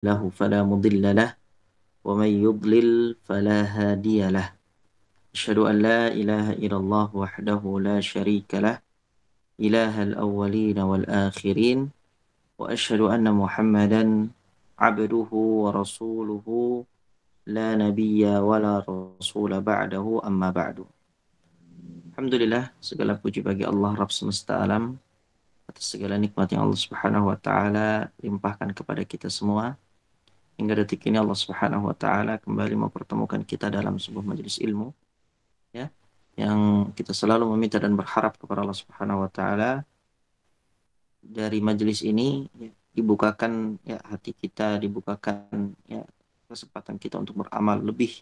له فلا مضل له ومن يضلل فلا هادي له أشهد أن لا إله إلا الله وحده لا شريك له إله الأولين والآخرين وأشهد أن محمدا عبده ورسوله لا نبي ولا رسول بعده أما بعد Alhamdulillah segala puji bagi Allah Rabb semesta alam atas segala nikmat yang Allah Subhanahu wa taala limpahkan kepada kita semua hingga detik ini Allah Subhanahu wa taala kembali mempertemukan kita dalam sebuah majelis ilmu ya yang kita selalu meminta dan berharap kepada Allah Subhanahu wa taala dari majelis ini ya, dibukakan ya hati kita dibukakan ya kesempatan kita untuk beramal lebih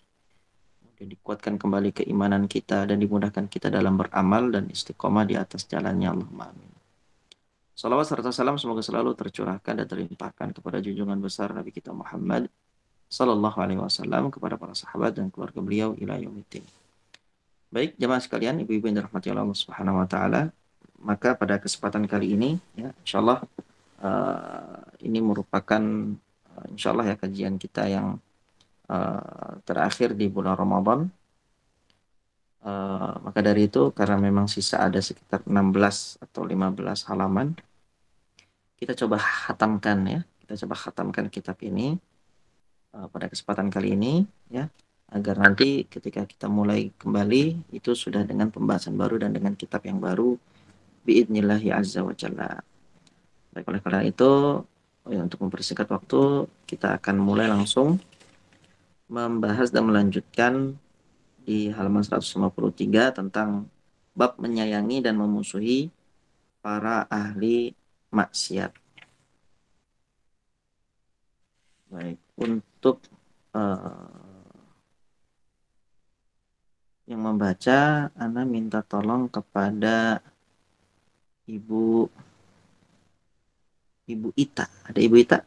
dan dikuatkan kembali keimanan kita dan dimudahkan kita dalam beramal dan istiqomah di atas jalannya Allah amin Salawat serta salam semoga selalu tercurahkan dan terlimpahkan kepada junjungan besar Nabi kita Muhammad Sallallahu Alaihi Wasallam kepada para sahabat dan keluarga beliau ila yaumiddin. Baik jemaah sekalian, ibu-ibu yang dirahmati Allah Subhanahu Wa Taala, maka pada kesempatan kali ini, ya, Allah uh, eh, ini merupakan uh, eh, Allah ya kajian kita yang uh, terakhir di bulan Ramadan. Uh, maka dari itu karena memang sisa ada sekitar 16 atau 15 halaman kita coba hatamkan ya kita coba hatamkan kitab ini uh, pada kesempatan kali ini ya agar nanti ketika kita mulai kembali itu sudah dengan pembahasan baru dan dengan kitab yang baru biidnillahi azza wa jalla baik oleh karena itu oh ya, untuk mempersingkat waktu kita akan mulai langsung membahas dan melanjutkan di halaman 153 tentang bab menyayangi dan memusuhi para ahli maksiat. Baik, untuk uh, yang membaca, Anda minta tolong kepada Ibu Ibu Ita. Ada Ibu Ita?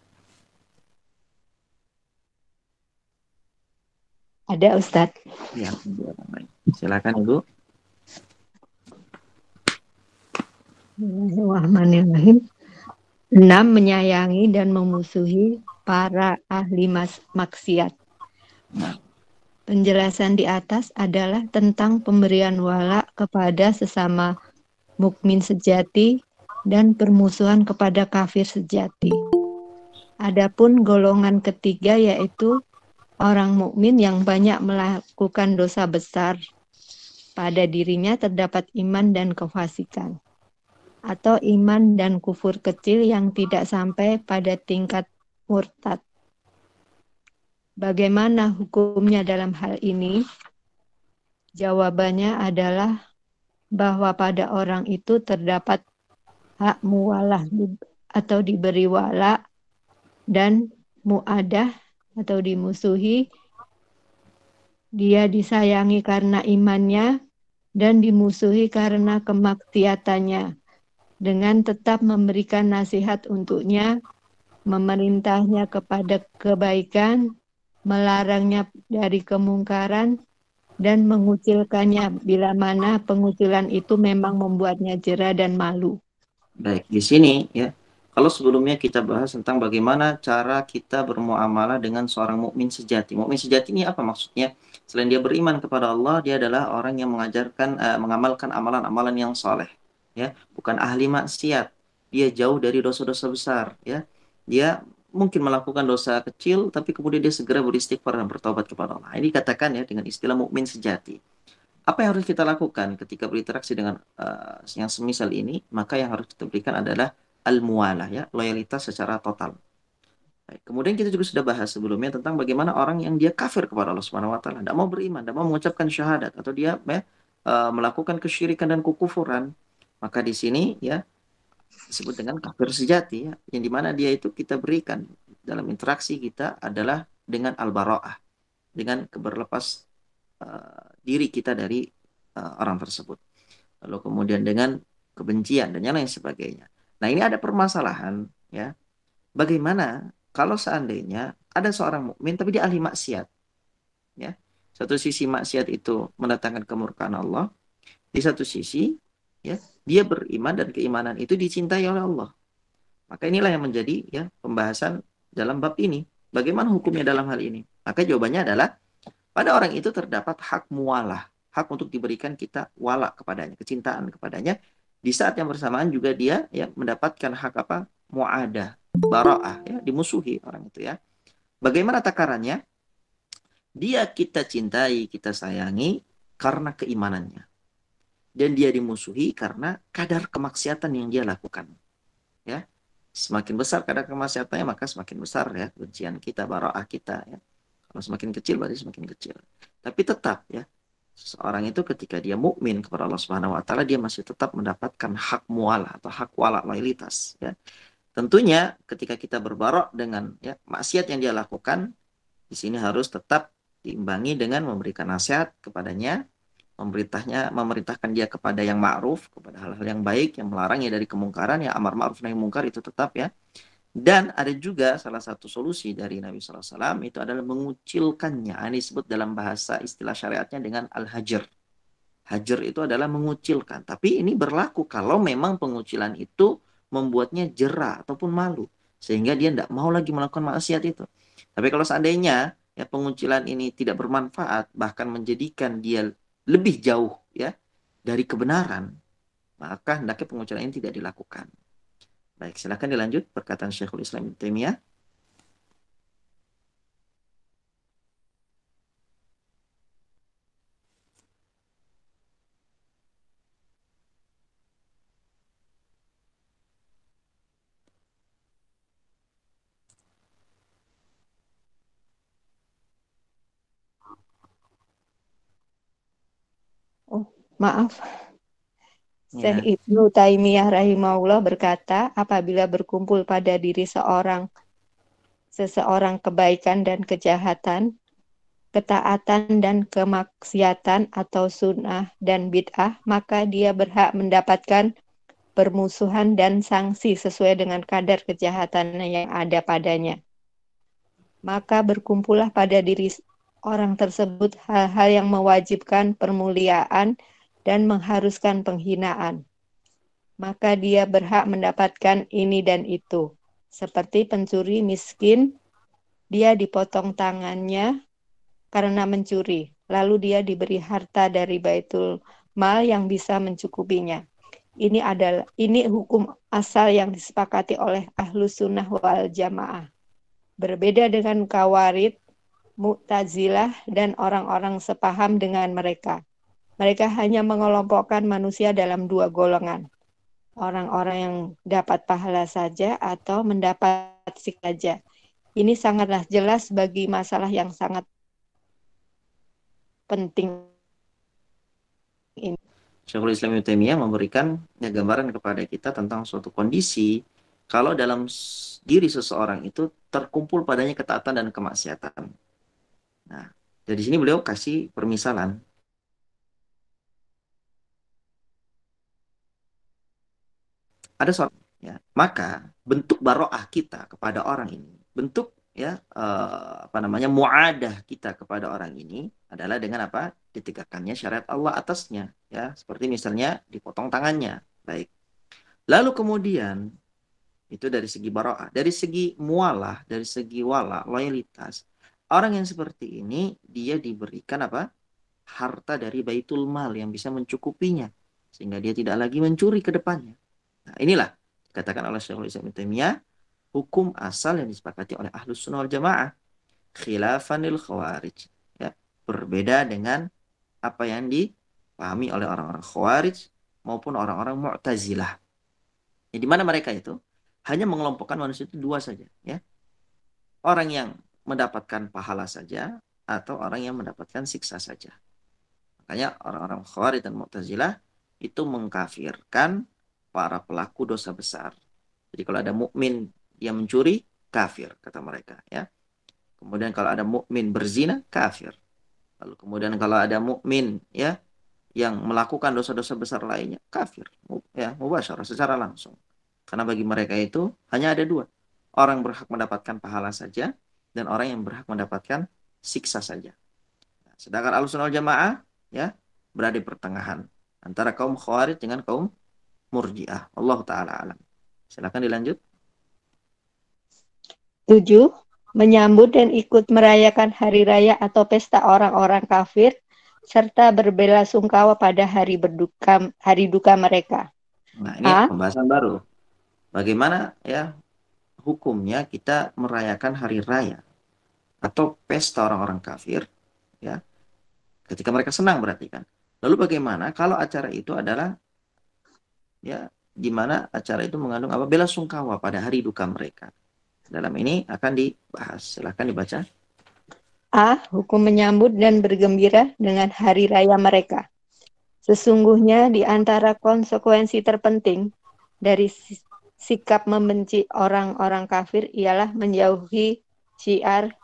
Ada Ustadz. Ya, silakan Ibu. Bismillahirrahmanirrahim. Enam, menyayangi dan memusuhi para ahli maksiat. Penjelasan di atas adalah tentang pemberian wala kepada sesama mukmin sejati dan permusuhan kepada kafir sejati. Adapun golongan ketiga yaitu orang mukmin yang banyak melakukan dosa besar. Pada dirinya terdapat iman dan kefasikan atau iman dan kufur kecil yang tidak sampai pada tingkat murtad. Bagaimana hukumnya dalam hal ini? Jawabannya adalah bahwa pada orang itu terdapat hak muwalah atau diberi wala dan muadah atau dimusuhi dia disayangi karena imannya dan dimusuhi karena kemaksiatannya dengan tetap memberikan nasihat untuknya, memerintahnya kepada kebaikan, melarangnya dari kemungkaran, dan mengucilkannya bila mana pengucilan itu memang membuatnya jera dan malu. Baik, di sini ya. Kalau sebelumnya kita bahas tentang bagaimana cara kita bermuamalah dengan seorang mukmin sejati. Mukmin sejati ini apa maksudnya? Selain dia beriman kepada Allah, dia adalah orang yang mengajarkan uh, mengamalkan amalan-amalan yang soleh ya bukan ahli maksiat dia jauh dari dosa-dosa besar ya dia mungkin melakukan dosa kecil tapi kemudian dia segera beristighfar dan bertobat kepada Allah ini katakan ya dengan istilah mukmin sejati apa yang harus kita lakukan ketika berinteraksi dengan uh, yang semisal ini maka yang harus kita berikan adalah al-mualah ya loyalitas secara total kemudian kita juga sudah bahas sebelumnya tentang bagaimana orang yang dia kafir kepada Allah Subhanahu Wa Taala tidak mau beriman tidak mau mengucapkan syahadat atau dia ya, eh, melakukan kesyirikan dan kekufuran maka di sini ya disebut dengan kafir sejati ya, yang dimana dia itu kita berikan dalam interaksi kita adalah dengan al-bara'ah, dengan keberlepas uh, diri kita dari uh, orang tersebut. Lalu kemudian dengan kebencian dan yang lain sebagainya. Nah, ini ada permasalahan ya. Bagaimana kalau seandainya ada seorang mukmin tapi dia ahli maksiat? Ya. Satu sisi maksiat itu mendatangkan kemurkaan Allah. Di satu sisi ya dia beriman dan keimanan itu dicintai oleh Allah. Maka inilah yang menjadi ya pembahasan dalam bab ini. Bagaimana hukumnya dalam hal ini? Maka jawabannya adalah pada orang itu terdapat hak mualah, hak untuk diberikan kita wala kepadanya, kecintaan kepadanya. Di saat yang bersamaan juga dia ya mendapatkan hak apa? muadah, baroah ya, dimusuhi orang itu ya. Bagaimana takarannya? Dia kita cintai, kita sayangi karena keimanannya dan dia dimusuhi karena kadar kemaksiatan yang dia lakukan. Ya. Semakin besar kadar kemaksiatannya maka semakin besar ya kebencian kita, barokah kita ya. Kalau semakin kecil berarti semakin kecil. Tapi tetap ya seseorang itu ketika dia mukmin kepada Allah Subhanahu wa taala dia masih tetap mendapatkan hak mualah atau hak wala loyalitas ya. Tentunya ketika kita berbarok dengan ya maksiat yang dia lakukan di sini harus tetap diimbangi dengan memberikan nasihat kepadanya memerintahnya memerintahkan dia kepada yang ma'ruf kepada hal-hal yang baik yang melarangnya dari kemungkaran ya amar ma'ruf naik mungkar itu tetap ya dan ada juga salah satu solusi dari Nabi SAW itu adalah mengucilkannya ini disebut dalam bahasa istilah syariatnya dengan al hajr hajr itu adalah mengucilkan tapi ini berlaku kalau memang pengucilan itu membuatnya jera ataupun malu sehingga dia tidak mau lagi melakukan maksiat itu tapi kalau seandainya ya pengucilan ini tidak bermanfaat bahkan menjadikan dia lebih jauh ya dari kebenaran, maka hendaknya pengucapan ini tidak dilakukan. Baik, silakan dilanjut perkataan Syekhul Islam Ibnu Taimiyah. Maaf. Ya. Syekh Ibnu Taimiyah rahimahullah berkata, apabila berkumpul pada diri seorang seseorang kebaikan dan kejahatan, ketaatan dan kemaksiatan atau sunnah dan bid'ah, maka dia berhak mendapatkan permusuhan dan sanksi sesuai dengan kadar kejahatannya yang ada padanya. Maka berkumpullah pada diri orang tersebut hal-hal yang mewajibkan permuliaan dan mengharuskan penghinaan. Maka dia berhak mendapatkan ini dan itu. Seperti pencuri miskin, dia dipotong tangannya karena mencuri, lalu dia diberi harta dari Baitul Mal yang bisa mencukupinya. Ini adalah ini hukum asal yang disepakati oleh ahlu sunnah wal jamaah. Berbeda dengan kawarit, mu'tazilah, dan orang-orang sepaham dengan mereka. Mereka hanya mengelompokkan manusia dalam dua golongan. Orang-orang yang dapat pahala saja atau mendapat siksa saja. Ini sangatlah jelas bagi masalah yang sangat penting ini. Syekhul Islam Ibnu memberikan gambaran kepada kita tentang suatu kondisi kalau dalam diri seseorang itu terkumpul padanya ketaatan dan kemaksiatan. Nah, dari sini beliau kasih permisalan ada soal ya maka bentuk baroah kita kepada orang ini bentuk ya uh, apa namanya muadah kita kepada orang ini adalah dengan apa ditegakkannya syariat Allah atasnya ya seperti misalnya dipotong tangannya baik lalu kemudian itu dari segi baroah dari segi mualah dari segi wala loyalitas orang yang seperti ini dia diberikan apa harta dari baitul mal yang bisa mencukupinya sehingga dia tidak lagi mencuri ke depannya Nah, inilah dikatakan oleh Syekhul Islam Ibnu Taimiyah hukum asal yang disepakati oleh ahlus sunnah wal jamaah khilafanil khawarij ya berbeda dengan apa yang dipahami oleh orang-orang khawarij maupun orang-orang mu'tazilah ya, di mana mereka itu hanya mengelompokkan manusia itu dua saja ya orang yang mendapatkan pahala saja atau orang yang mendapatkan siksa saja makanya orang-orang khawarij dan mu'tazilah itu mengkafirkan para pelaku dosa besar. Jadi kalau ada ya. mukmin yang mencuri, kafir kata mereka, ya. Kemudian kalau ada mukmin berzina, kafir. Lalu kemudian kalau ada mukmin ya yang melakukan dosa-dosa besar lainnya, kafir. Ya, mubasyarah secara langsung. Karena bagi mereka itu hanya ada dua. Orang berhak mendapatkan pahala saja dan orang yang berhak mendapatkan siksa saja. Sedangkan al-sunnah jamaah ya berada di pertengahan antara kaum khawarij dengan kaum Murji'ah. Allah taala alam. Silakan dilanjut. Tujuh, Menyambut dan ikut merayakan hari raya atau pesta orang-orang kafir serta berbela sungkawa pada hari berduka hari duka mereka. Nah, ini A, pembahasan baru. Bagaimana ya hukumnya kita merayakan hari raya atau pesta orang-orang kafir ya. Ketika mereka senang berarti kan. Lalu bagaimana kalau acara itu adalah ya di mana acara itu mengandung apa bela sungkawa pada hari duka mereka. Dalam ini akan dibahas. Silahkan dibaca. A. Hukum menyambut dan bergembira dengan hari raya mereka. Sesungguhnya di antara konsekuensi terpenting dari sikap membenci orang-orang kafir ialah menjauhi syiar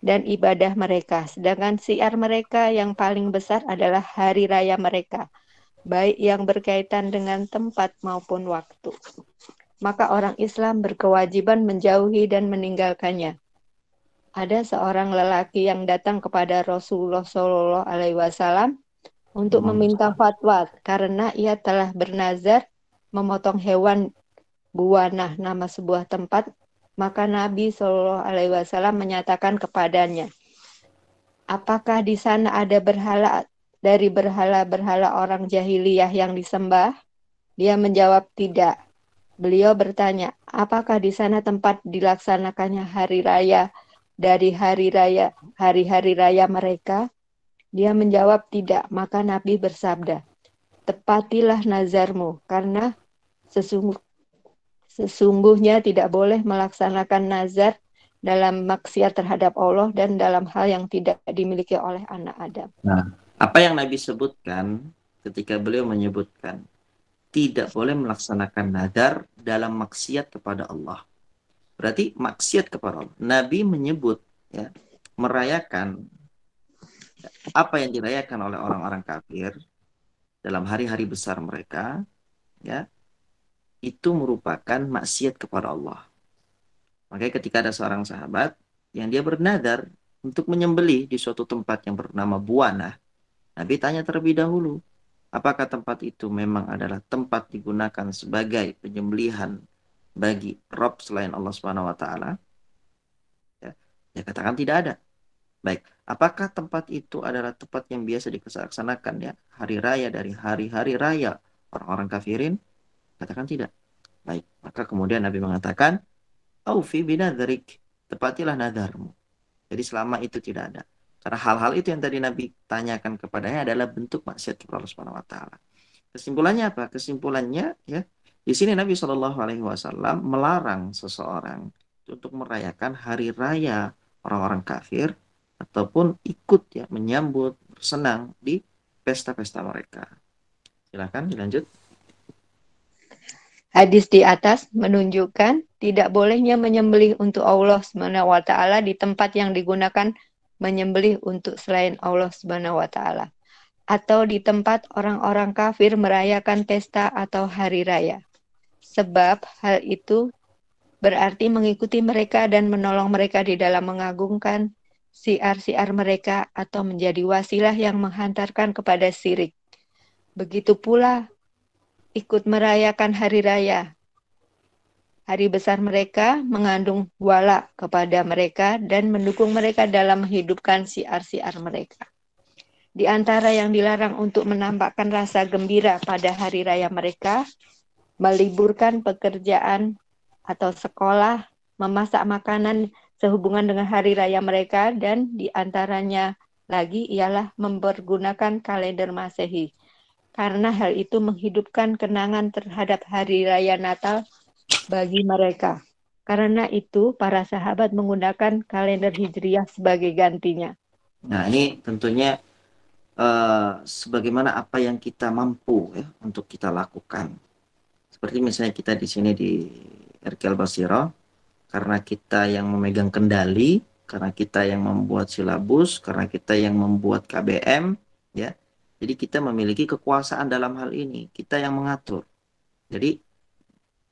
dan ibadah mereka. Sedangkan siar mereka yang paling besar adalah hari raya mereka baik yang berkaitan dengan tempat maupun waktu. Maka orang Islam berkewajiban menjauhi dan meninggalkannya. Ada seorang lelaki yang datang kepada Rasulullah SAW untuk meminta fatwa karena ia telah bernazar memotong hewan buana nama sebuah tempat. Maka Nabi SAW menyatakan kepadanya, apakah di sana ada berhala dari berhala-berhala orang jahiliyah yang disembah? Dia menjawab tidak. Beliau bertanya, apakah di sana tempat dilaksanakannya hari raya dari hari raya hari-hari raya mereka? Dia menjawab tidak, maka Nabi bersabda, tepatilah nazarmu karena sesungguh, sesungguhnya tidak boleh melaksanakan nazar dalam maksiat terhadap Allah dan dalam hal yang tidak dimiliki oleh anak Adam. Nah, apa yang Nabi sebutkan ketika beliau menyebutkan tidak boleh melaksanakan nadar dalam maksiat kepada Allah. Berarti maksiat kepada Allah. Nabi menyebut ya, merayakan apa yang dirayakan oleh orang-orang kafir dalam hari-hari besar mereka ya itu merupakan maksiat kepada Allah. Makanya ketika ada seorang sahabat yang dia bernadar untuk menyembelih di suatu tempat yang bernama Buana Nabi tanya terlebih dahulu, apakah tempat itu memang adalah tempat digunakan sebagai penyembelihan bagi Rob selain Allah Subhanahu wa taala? Ya, dia katakan tidak ada. Baik, apakah tempat itu adalah tempat yang biasa dilaksanakan ya hari raya dari hari-hari raya orang-orang kafirin? Katakan tidak. Baik, maka kemudian Nabi mengatakan, "Aufi binadharik, tepatilah nadarmu." Jadi selama itu tidak ada. Karena hal-hal itu yang tadi Nabi tanyakan kepadanya adalah bentuk maksiat kepada Allah Subhanahu wa taala. Kesimpulannya apa? Kesimpulannya ya, di sini Nabi Shallallahu alaihi wasallam melarang seseorang untuk merayakan hari raya orang-orang kafir ataupun ikut ya menyambut senang di pesta-pesta mereka. Silakan dilanjut. Hadis di atas menunjukkan tidak bolehnya menyembelih untuk Allah Subhanahu wa di tempat yang digunakan menyembelih untuk selain Allah Subhanahu wa taala atau di tempat orang-orang kafir merayakan pesta atau hari raya. Sebab hal itu berarti mengikuti mereka dan menolong mereka di dalam mengagungkan siar-siar mereka atau menjadi wasilah yang menghantarkan kepada sirik. Begitu pula ikut merayakan hari raya Hari besar mereka mengandung wala kepada mereka dan mendukung mereka dalam menghidupkan siar-siar mereka. Di antara yang dilarang untuk menampakkan rasa gembira pada hari raya mereka, meliburkan pekerjaan atau sekolah, memasak makanan sehubungan dengan hari raya mereka, dan di antaranya lagi ialah mempergunakan kalender Masehi karena hal itu menghidupkan kenangan terhadap hari raya Natal bagi mereka. Karena itu para sahabat menggunakan kalender Hijriah sebagai gantinya. Nah, ini tentunya uh, sebagaimana apa yang kita mampu ya untuk kita lakukan. Seperti misalnya kita di sini di Erkel Basiro karena kita yang memegang kendali, karena kita yang membuat silabus, karena kita yang membuat KBM ya. Jadi kita memiliki kekuasaan dalam hal ini, kita yang mengatur. Jadi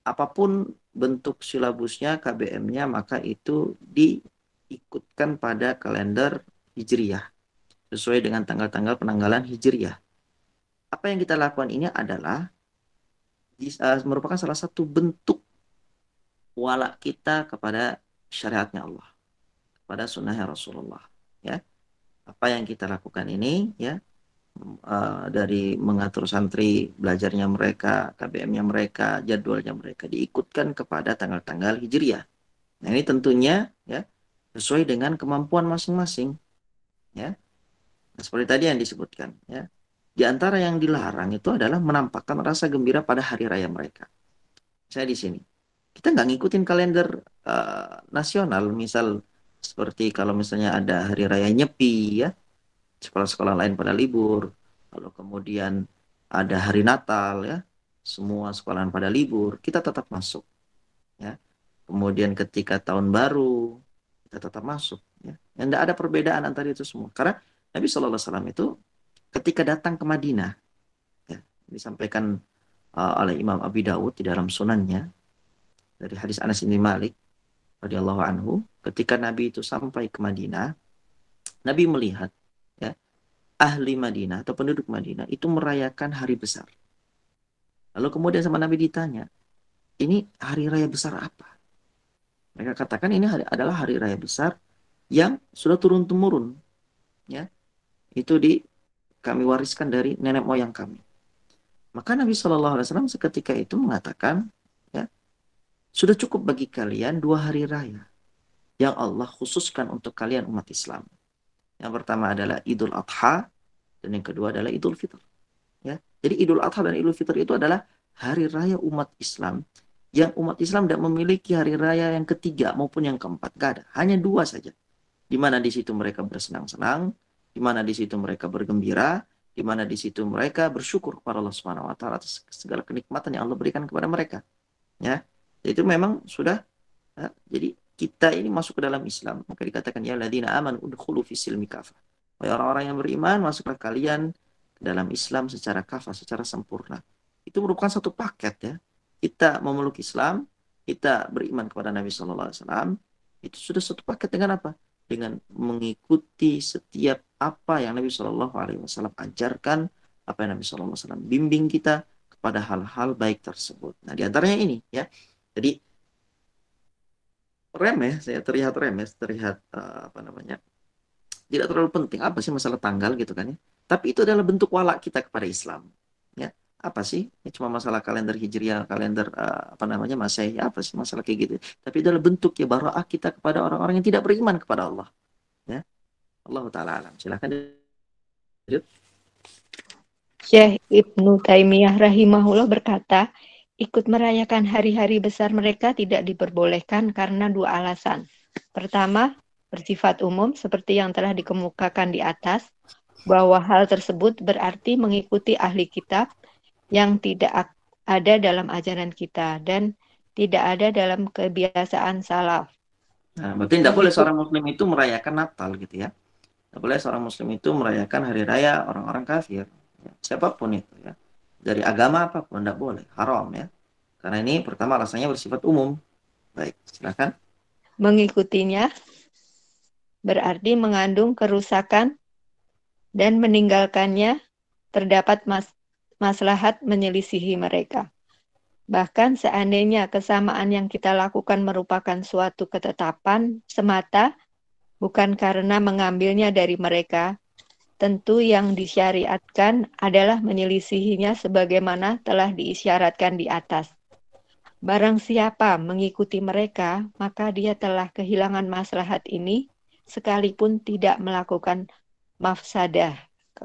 apapun bentuk silabusnya KBM-nya maka itu diikutkan pada kalender Hijriyah sesuai dengan tanggal-tanggal penanggalan Hijriyah. Apa yang kita lakukan ini adalah eh, merupakan salah satu bentuk wala kita kepada syariatnya Allah, kepada sunnah Rasulullah. Ya, apa yang kita lakukan ini ya uh, dari mengatur santri belajarnya mereka, KBM-nya mereka, jadwalnya mereka diikutkan kepada tanggal-tanggal hijriah. Nah ini tentunya ya sesuai dengan kemampuan masing-masing ya nah, seperti tadi yang disebutkan ya di antara yang dilarang itu adalah menampakkan rasa gembira pada hari raya mereka saya di sini kita nggak ngikutin kalender uh, nasional misal seperti kalau misalnya ada hari raya nyepi ya sekolah-sekolah lain pada libur lalu kemudian ada hari Natal ya semua sekolahan pada libur kita tetap masuk ya kemudian ketika tahun baru kita tetap masuk ya yang tidak ada perbedaan antara itu semua karena Nabi Shallallahu Alaihi Wasallam itu ketika datang ke Madinah ya, disampaikan uh, oleh Imam Abi Dawud di dalam sunannya dari hadis Anas bin Malik radhiyallahu anhu ketika Nabi itu sampai ke Madinah Nabi melihat ahli Madinah atau penduduk Madinah itu merayakan hari besar. Lalu kemudian sama Nabi ditanya, ini hari raya besar apa? Mereka katakan ini adalah hari raya besar yang sudah turun temurun, ya itu di kami wariskan dari nenek moyang kami. Maka Nabi Shallallahu Alaihi Wasallam seketika itu mengatakan, ya sudah cukup bagi kalian dua hari raya yang Allah khususkan untuk kalian umat Islam. Yang pertama adalah Idul Adha dan yang kedua adalah Idul Fitr. Ya. Jadi Idul Adha dan Idul Fitr itu adalah hari raya umat Islam yang umat Islam tidak memiliki hari raya yang ketiga maupun yang keempat. Gak ada. Hanya dua saja. Di mana di situ mereka bersenang-senang, di mana di situ mereka bergembira, di mana di situ mereka bersyukur kepada Allah Subhanahu wa taala atas segala kenikmatan yang Allah berikan kepada mereka. Ya. Jadi Itu memang sudah ya, jadi kita ini masuk ke dalam Islam, maka dikatakan ya ladina aman udkhulu fi silmi kafah Wahai orang-orang yang beriman, masuklah kalian ke dalam Islam secara kafah, secara sempurna. Itu merupakan satu paket ya. Kita memeluk Islam, kita beriman kepada Nabi Shallallahu Alaihi Wasallam, itu sudah satu paket dengan apa? Dengan mengikuti setiap apa yang Nabi Shallallahu Alaihi Wasallam ajarkan, apa yang Nabi Shallallahu Alaihi Wasallam bimbing kita kepada hal-hal baik tersebut. Nah, diantaranya ini ya. Jadi remeh, saya terlihat remeh, terlihat uh, apa namanya? tidak terlalu penting apa sih masalah tanggal gitu kan ya tapi itu adalah bentuk wala kita kepada Islam ya apa sih ya, cuma masalah kalender hijriah kalender uh, apa namanya masehi ya, apa sih masalah kayak gitu tapi itu adalah bentuk ya baraah kita kepada orang-orang yang tidak beriman kepada Allah ya Allah taala alam silahkan lanjut Syekh Ibnu Taimiyah rahimahullah berkata ikut merayakan hari-hari besar mereka tidak diperbolehkan karena dua alasan pertama bersifat umum seperti yang telah dikemukakan di atas, bahwa hal tersebut berarti mengikuti ahli kitab yang tidak ada dalam ajaran kita dan tidak ada dalam kebiasaan salaf. Nah, berarti tidak boleh seorang muslim itu merayakan Natal gitu ya. Tidak boleh seorang muslim itu merayakan hari raya orang-orang kafir. Ya, siapapun itu ya. Dari agama apapun tidak boleh, haram ya. Karena ini pertama rasanya bersifat umum. Baik, silakan. Mengikutinya berarti mengandung kerusakan dan meninggalkannya terdapat mas maslahat menyelisihi mereka. Bahkan seandainya kesamaan yang kita lakukan merupakan suatu ketetapan semata, bukan karena mengambilnya dari mereka, tentu yang disyariatkan adalah menyelisihinya sebagaimana telah diisyaratkan di atas. Barang siapa mengikuti mereka, maka dia telah kehilangan maslahat ini sekalipun tidak melakukan mafsadah,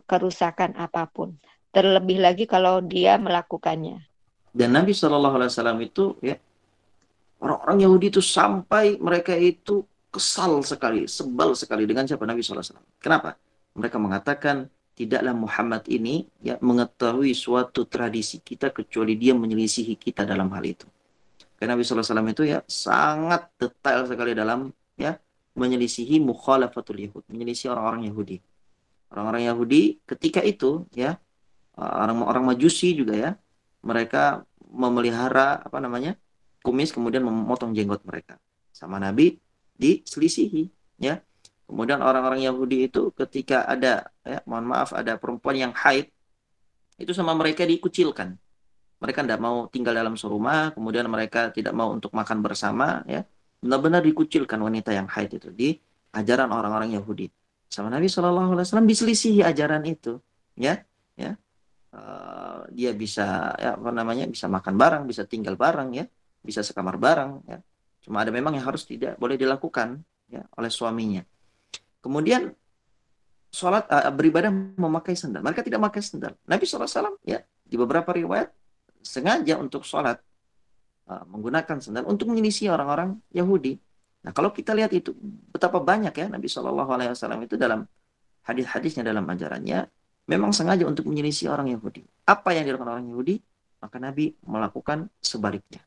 kerusakan apapun. Terlebih lagi kalau dia melakukannya. Dan Nabi Shallallahu Alaihi Wasallam itu ya orang-orang Yahudi itu sampai mereka itu kesal sekali, sebal sekali dengan siapa Nabi Shallallahu Alaihi Wasallam Kenapa? Mereka mengatakan tidaklah Muhammad ini ya mengetahui suatu tradisi kita kecuali dia menyelisihi kita dalam hal itu. Karena Nabi Shallallahu Alaihi Wasallam itu ya sangat detail sekali dalam ya menyelisihi mukhalafatul Yahud, menyelisih orang-orang Yahudi. Orang-orang Yahudi ketika itu ya orang-orang Majusi juga ya, mereka memelihara apa namanya? kumis kemudian memotong jenggot mereka. Sama Nabi diselisihi ya. Kemudian orang-orang Yahudi itu ketika ada ya, mohon maaf ada perempuan yang haid itu sama mereka dikucilkan mereka tidak mau tinggal dalam serumah, kemudian mereka tidak mau untuk makan bersama, ya benar-benar dikucilkan wanita yang haid itu di ajaran orang-orang Yahudi. Sama Nabi Shallallahu Alaihi Wasallam diselisihi ajaran itu, ya, ya. Uh, dia bisa ya, apa namanya bisa makan barang bisa tinggal barang ya, bisa sekamar barang ya. Cuma ada memang yang harus tidak boleh dilakukan ya oleh suaminya. Kemudian sholat uh, beribadah memakai sendal. Mereka tidak memakai sendal. Nabi Shallallahu Alaihi Wasallam ya di beberapa riwayat sengaja untuk sholat Eh, menggunakan sendal untuk mengisi orang-orang Yahudi. Nah, kalau kita lihat itu betapa banyak ya Nabi Shallallahu Alaihi Wasallam itu dalam hadis-hadisnya dalam ajarannya memang sengaja untuk mengisi orang Yahudi. Apa yang dilakukan orang Yahudi, maka Nabi melakukan sebaliknya.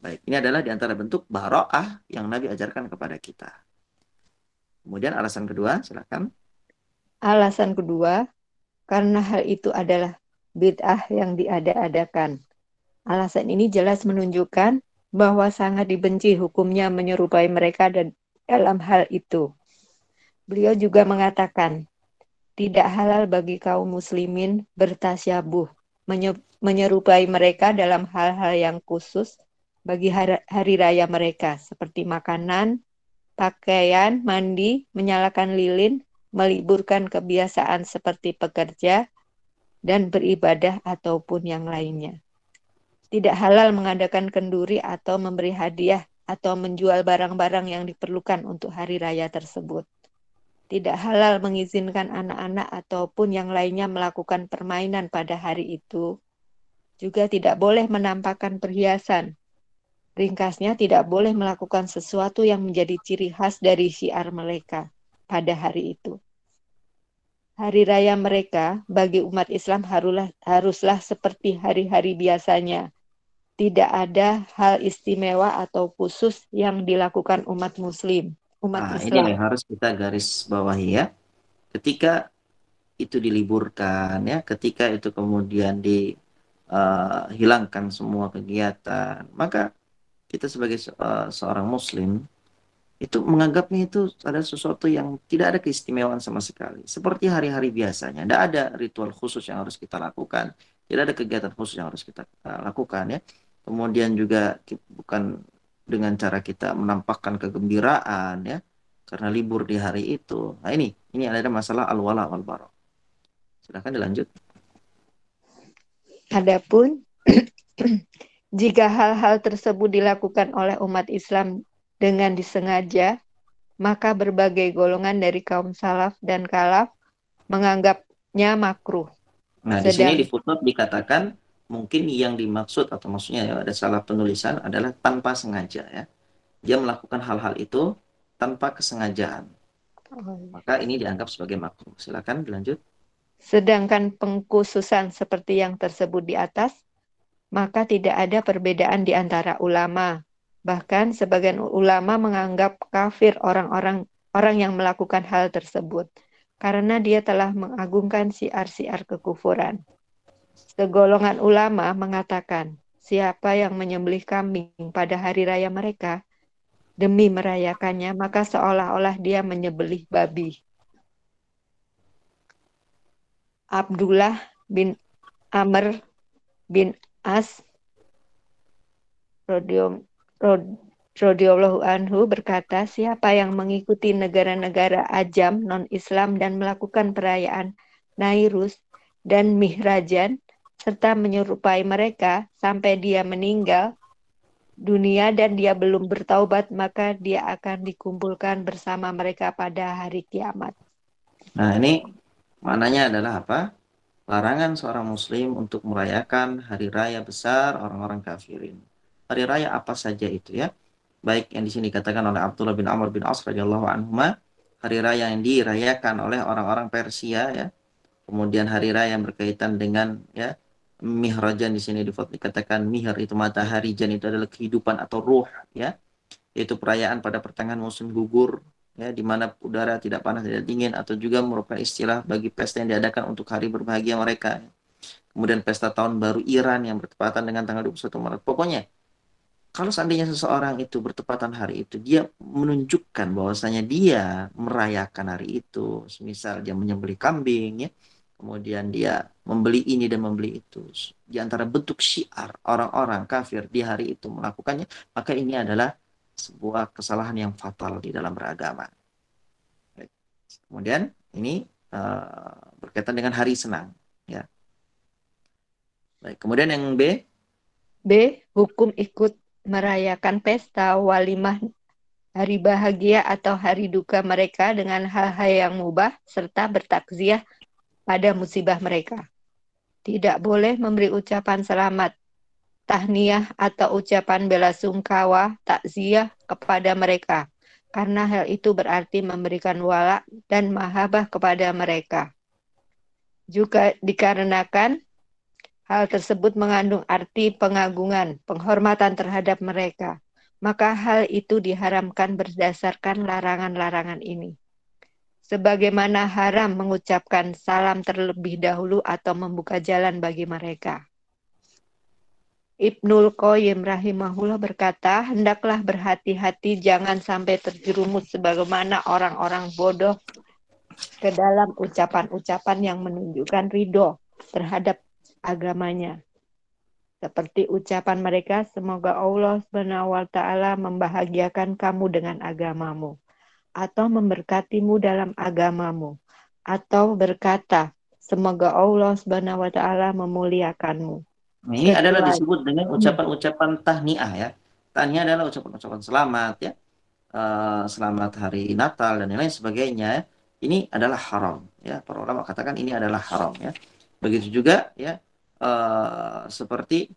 Baik, ini adalah di antara bentuk baroah yang Nabi ajarkan kepada kita. Kemudian alasan kedua, silakan. Alasan kedua, karena hal itu adalah bid'ah yang diada-adakan. Alasan ini jelas menunjukkan bahwa sangat dibenci hukumnya menyerupai mereka dan dalam hal itu. Beliau juga mengatakan, tidak halal bagi kaum muslimin bertasyabuh, menyerupai mereka dalam hal-hal yang khusus bagi hari raya mereka, seperti makanan, pakaian, mandi, menyalakan lilin, meliburkan kebiasaan seperti pekerja, dan beribadah ataupun yang lainnya tidak halal mengadakan kenduri atau memberi hadiah atau menjual barang-barang yang diperlukan untuk hari raya tersebut. Tidak halal mengizinkan anak-anak ataupun yang lainnya melakukan permainan pada hari itu. Juga tidak boleh menampakkan perhiasan. Ringkasnya tidak boleh melakukan sesuatu yang menjadi ciri khas dari syiar mereka pada hari itu hari raya mereka bagi umat Islam harulah, haruslah seperti hari-hari biasanya. Tidak ada hal istimewa atau khusus yang dilakukan umat Muslim. Umat nah, Islam. Ini harus kita garis bawahi ya. Ketika itu diliburkan ya, ketika itu kemudian dihilangkan eh, uh, semua kegiatan, maka kita sebagai uh, seorang Muslim itu menganggapnya itu ada sesuatu yang tidak ada keistimewaan sama sekali. Seperti hari-hari biasanya, tidak ada ritual khusus yang harus kita lakukan, tidak ada kegiatan khusus yang harus kita lakukan ya. Kemudian juga bukan dengan cara kita menampakkan kegembiraan ya, karena libur di hari itu. Nah ini, ini ada masalah al-wala wal barok. Silahkan dilanjut. Adapun jika hal-hal tersebut dilakukan oleh umat Islam dengan disengaja, maka berbagai golongan dari kaum salaf dan kalaf menganggapnya makruh. Nah, Sedang, di sini di footnote dikatakan mungkin yang dimaksud atau maksudnya ya, ada salah penulisan adalah tanpa sengaja ya. Dia melakukan hal-hal itu tanpa kesengajaan. Oh. Maka ini dianggap sebagai makruh. Silakan dilanjut. Sedangkan pengkhususan seperti yang tersebut di atas, maka tidak ada perbedaan di antara ulama, Bahkan sebagian ulama menganggap kafir orang-orang orang yang melakukan hal tersebut karena dia telah mengagungkan siar-siar kekufuran. Segolongan ulama mengatakan, siapa yang menyembelih kambing pada hari raya mereka demi merayakannya, maka seolah-olah dia menyembelih babi. Abdullah bin Amr bin As Rodium radhiyallahu anhu berkata, siapa yang mengikuti negara-negara ajam non-Islam dan melakukan perayaan Nairus dan Mihrajan serta menyerupai mereka sampai dia meninggal dunia dan dia belum bertaubat maka dia akan dikumpulkan bersama mereka pada hari kiamat. Nah, ini maknanya adalah apa? Larangan seorang muslim untuk merayakan hari raya besar orang-orang kafirin hari raya apa saja itu ya. Baik yang di sini dikatakan oleh Abdullah bin Amr bin As radhiyallahu anhuma, hari raya yang dirayakan oleh orang-orang Persia ya. Kemudian hari raya yang berkaitan dengan ya mihrajan di sini dikatakan mihr itu matahari jan itu adalah kehidupan atau ruh ya yaitu perayaan pada pertengahan musim gugur ya di mana udara tidak panas tidak dingin atau juga merupakan istilah bagi pesta yang diadakan untuk hari berbahagia mereka kemudian pesta tahun baru Iran yang bertepatan dengan tanggal 21 Maret pokoknya kalau seandainya seseorang itu bertepatan hari itu, dia menunjukkan bahwasanya dia merayakan hari itu. Misal dia menyembeli kambing ya, kemudian dia membeli ini dan membeli itu. Di antara bentuk syiar orang-orang kafir di hari itu melakukannya, maka ini adalah sebuah kesalahan yang fatal di dalam beragama. Kemudian ini uh, berkaitan dengan hari senang, ya. Baik, kemudian yang B. B. Hukum ikut merayakan pesta walimah hari bahagia atau hari duka mereka dengan hal-hal yang mubah serta bertakziah pada musibah mereka. Tidak boleh memberi ucapan selamat, tahniah atau ucapan bela sungkawa, takziah kepada mereka, karena hal itu berarti memberikan wala dan mahabah kepada mereka. Juga dikarenakan Hal tersebut mengandung arti pengagungan, penghormatan terhadap mereka. Maka hal itu diharamkan berdasarkan larangan-larangan ini. Sebagaimana haram mengucapkan salam terlebih dahulu atau membuka jalan bagi mereka. Ibnul Qayyim rahimahullah berkata, hendaklah berhati-hati jangan sampai terjerumus sebagaimana orang-orang bodoh ke dalam ucapan-ucapan yang menunjukkan ridho terhadap agamanya. Seperti ucapan mereka, semoga Allah SWT membahagiakan kamu dengan agamamu, atau memberkatimu dalam agamamu, atau berkata, semoga Allah SWT memuliakanmu. Nah, ini Setelah, adalah disebut dengan ucapan-ucapan tahniah ya. Tahniah adalah ucapan-ucapan selamat ya. Eh, selamat hari Natal dan lain-lain sebagainya. Ya. Ini adalah haram ya. Para ulama katakan ini adalah haram ya. Begitu juga ya uh, seperti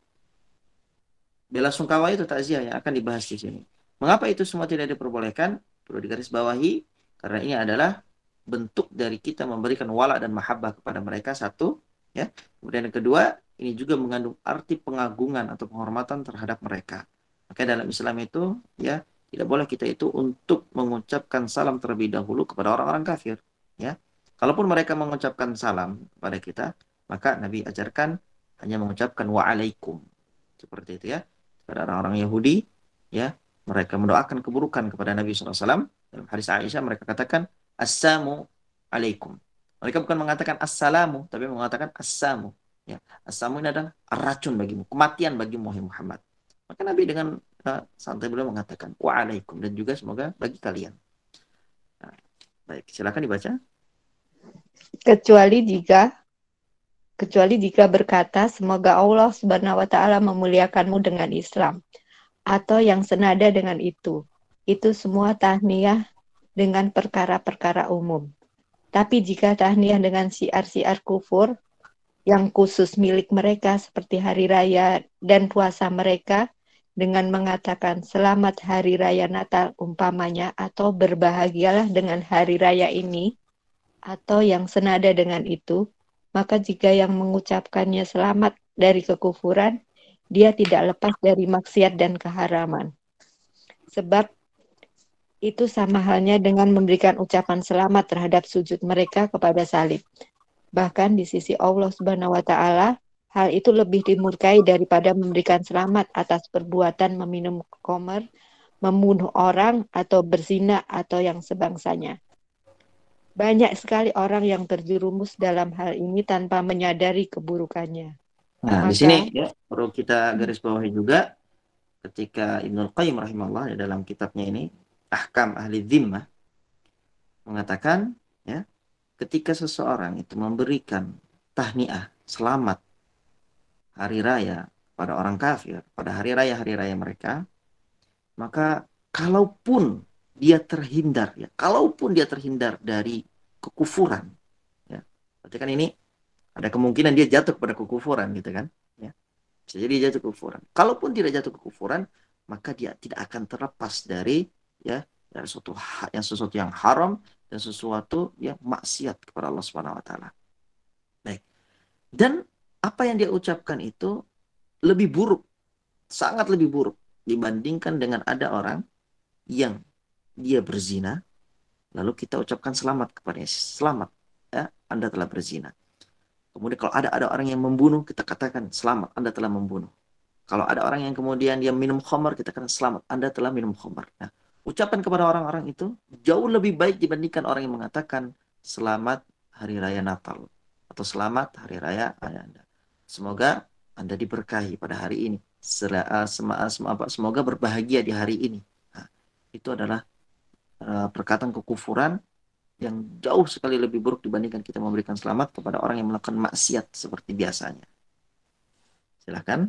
bela sungkawa itu takziah yang akan dibahas di sini. Mengapa itu semua tidak diperbolehkan? Perlu digarisbawahi karena ini adalah bentuk dari kita memberikan wala dan mahabbah kepada mereka satu, ya. Kemudian yang kedua, ini juga mengandung arti pengagungan atau penghormatan terhadap mereka. Maka dalam Islam itu ya tidak boleh kita itu untuk mengucapkan salam terlebih dahulu kepada orang-orang kafir, ya. Kalaupun mereka mengucapkan salam kepada kita, maka Nabi ajarkan hanya mengucapkan wa'alaikum seperti itu ya pada orang-orang Yahudi ya mereka mendoakan keburukan kepada Nabi SAW dalam hadis Aisyah mereka katakan assamu alaikum mereka bukan mengatakan assalamu tapi mengatakan assamu ya assamu ini adalah racun bagimu kematian bagi Muhammad maka Nabi dengan uh, santai beliau mengatakan wa'alaikum dan juga semoga bagi kalian nah, baik silakan dibaca kecuali jika kecuali jika berkata semoga Allah Subhanahu wa taala memuliakanmu dengan Islam atau yang senada dengan itu. Itu semua tahniah dengan perkara-perkara umum. Tapi jika tahniah dengan siar-siar kufur yang khusus milik mereka seperti hari raya dan puasa mereka dengan mengatakan selamat hari raya Natal umpamanya atau berbahagialah dengan hari raya ini atau yang senada dengan itu maka jika yang mengucapkannya selamat dari kekufuran, dia tidak lepas dari maksiat dan keharaman. Sebab itu sama halnya dengan memberikan ucapan selamat terhadap sujud mereka kepada salib. Bahkan di sisi Allah Subhanahu wa taala, hal itu lebih dimurkai daripada memberikan selamat atas perbuatan meminum komer, membunuh orang atau berzina atau yang sebangsanya banyak sekali orang yang terjerumus dalam hal ini tanpa menyadari keburukannya. Nah, Maka, di sini ya, perlu kita garis bawahi juga ketika Ibnu Qayyim rahimahullah ya, dalam kitabnya ini Ahkam Ahli Dhimmah mengatakan ya ketika seseorang itu memberikan tahniah selamat hari raya pada orang kafir pada hari raya hari raya mereka maka kalaupun dia terhindar ya kalaupun dia terhindar dari kekufuran ya berarti kan ini ada kemungkinan dia jatuh kepada kekufuran gitu kan ya bisa jadi dia jatuh kekufuran kalaupun tidak jatuh kekufuran maka dia tidak akan terlepas dari ya dari suatu yang sesuatu yang haram dan sesuatu yang maksiat kepada Allah Subhanahu wa taala. Baik. Dan apa yang dia ucapkan itu lebih buruk, sangat lebih buruk dibandingkan dengan ada orang yang dia berzina, lalu kita ucapkan selamat kepada Yesus. selamat ya, Anda telah berzina. Kemudian kalau ada ada orang yang membunuh, kita katakan selamat Anda telah membunuh. Kalau ada orang yang kemudian dia minum khamar, kita katakan selamat Anda telah minum khamar. Nah, ucapan kepada orang-orang itu jauh lebih baik dibandingkan orang yang mengatakan selamat hari raya Natal atau selamat hari raya Anda. Semoga Anda diberkahi pada hari ini. Eh, eh, semoga berbahagia di hari ini. Nah, itu adalah Eh, perkataan kekufuran yang jauh sekali lebih buruk dibandingkan kita memberikan selamat kepada orang yang melakukan maksiat seperti biasanya. Silahkan.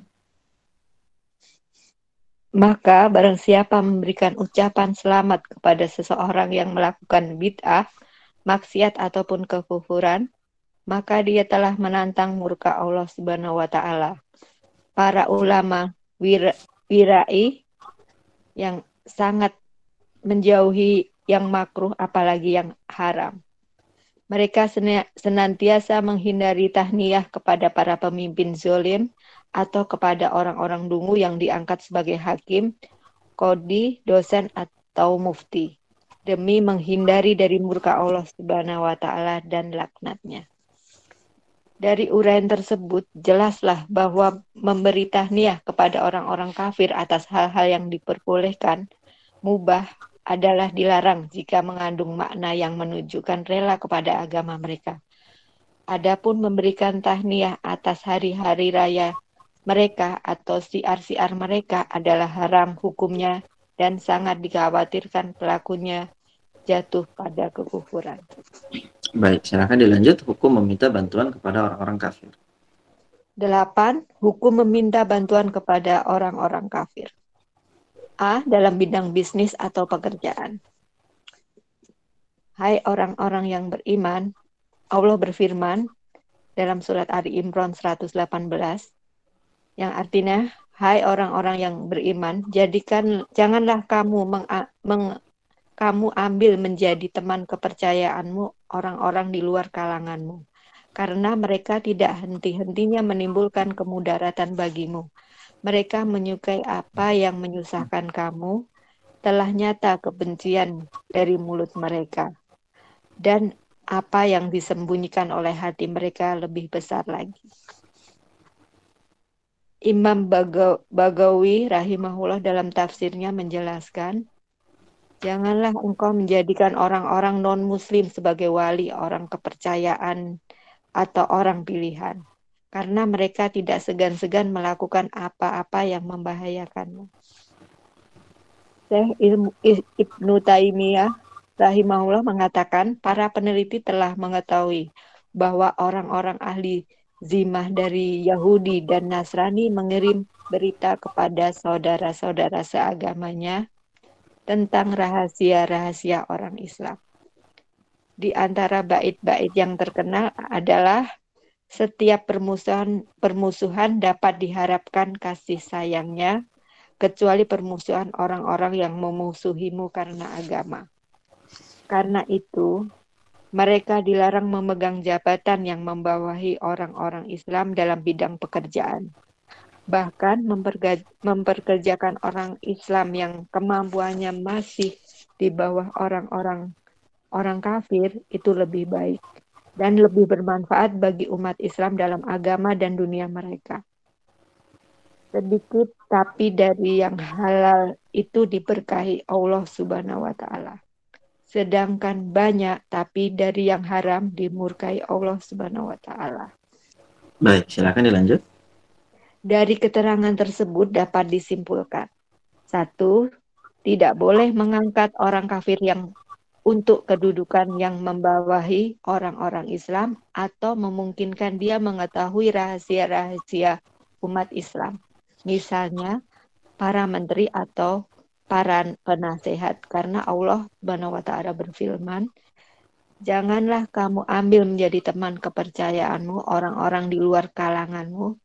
Maka barang siapa memberikan ucapan selamat kepada seseorang yang melakukan bid'ah, maksiat ataupun kekufuran, maka dia telah menantang murka Allah Subhanahu wa taala. Para ulama wirai yang sangat menjauhi yang makruh apalagi yang haram. Mereka senantiasa menghindari tahniah kepada para pemimpin zolim atau kepada orang-orang dungu yang diangkat sebagai hakim, kodi, dosen, atau mufti demi menghindari dari murka Allah Subhanahu wa taala dan laknatnya. Dari uraian tersebut jelaslah bahwa memberi tahniah kepada orang-orang kafir atas hal-hal yang diperbolehkan, mubah, adalah dilarang jika mengandung makna yang menunjukkan rela kepada agama mereka. Adapun memberikan tahniah atas hari-hari raya mereka atau siar-siar mereka adalah haram hukumnya dan sangat dikhawatirkan pelakunya jatuh pada kekufuran. Baik, silakan dilanjut. Hukum meminta bantuan kepada orang-orang kafir. Delapan, hukum meminta bantuan kepada orang-orang kafir. A dalam bidang bisnis atau pekerjaan. Hai orang-orang yang beriman, Allah berfirman dalam surat Ali Imran 118 yang artinya hai orang-orang yang beriman, jadikan janganlah kamu meng, meng, kamu ambil menjadi teman kepercayaanmu orang-orang di luar kalanganmu karena mereka tidak henti-hentinya menimbulkan kemudaratan bagimu mereka menyukai apa yang menyusahkan kamu, telah nyata kebencian dari mulut mereka. Dan apa yang disembunyikan oleh hati mereka lebih besar lagi. Imam Bagawi rahimahullah dalam tafsirnya menjelaskan, Janganlah engkau menjadikan orang-orang non-muslim sebagai wali orang kepercayaan atau orang pilihan karena mereka tidak segan-segan melakukan apa-apa yang membahayakanmu. Syekh Ibnu Taimiyah rahimahullah mengatakan para peneliti telah mengetahui bahwa orang-orang ahli zimah dari Yahudi dan Nasrani mengirim berita kepada saudara-saudara seagamanya tentang rahasia-rahasia orang Islam. Di antara bait-bait yang terkenal adalah setiap permusuhan, permusuhan dapat diharapkan kasih sayangnya, kecuali permusuhan orang-orang yang memusuhimu karena agama. Karena itu, mereka dilarang memegang jabatan yang membawahi orang-orang Islam dalam bidang pekerjaan. Bahkan memperkerjakan orang Islam yang kemampuannya masih di bawah orang-orang orang kafir itu lebih baik dan lebih bermanfaat bagi umat Islam dalam agama dan dunia mereka. Sedikit tapi dari yang halal itu diberkahi Allah Subhanahu wa taala. Sedangkan banyak tapi dari yang haram dimurkai Allah Subhanahu wa taala. Baik, silakan dilanjut. Dari keterangan tersebut dapat disimpulkan. Satu, tidak boleh mengangkat orang kafir yang untuk kedudukan yang membawahi orang-orang Islam atau memungkinkan dia mengetahui rahasia-rahasia umat Islam. Misalnya para menteri atau para penasehat karena Allah Subhanahu wa taala berfirman Janganlah kamu ambil menjadi teman kepercayaanmu orang-orang di luar kalanganmu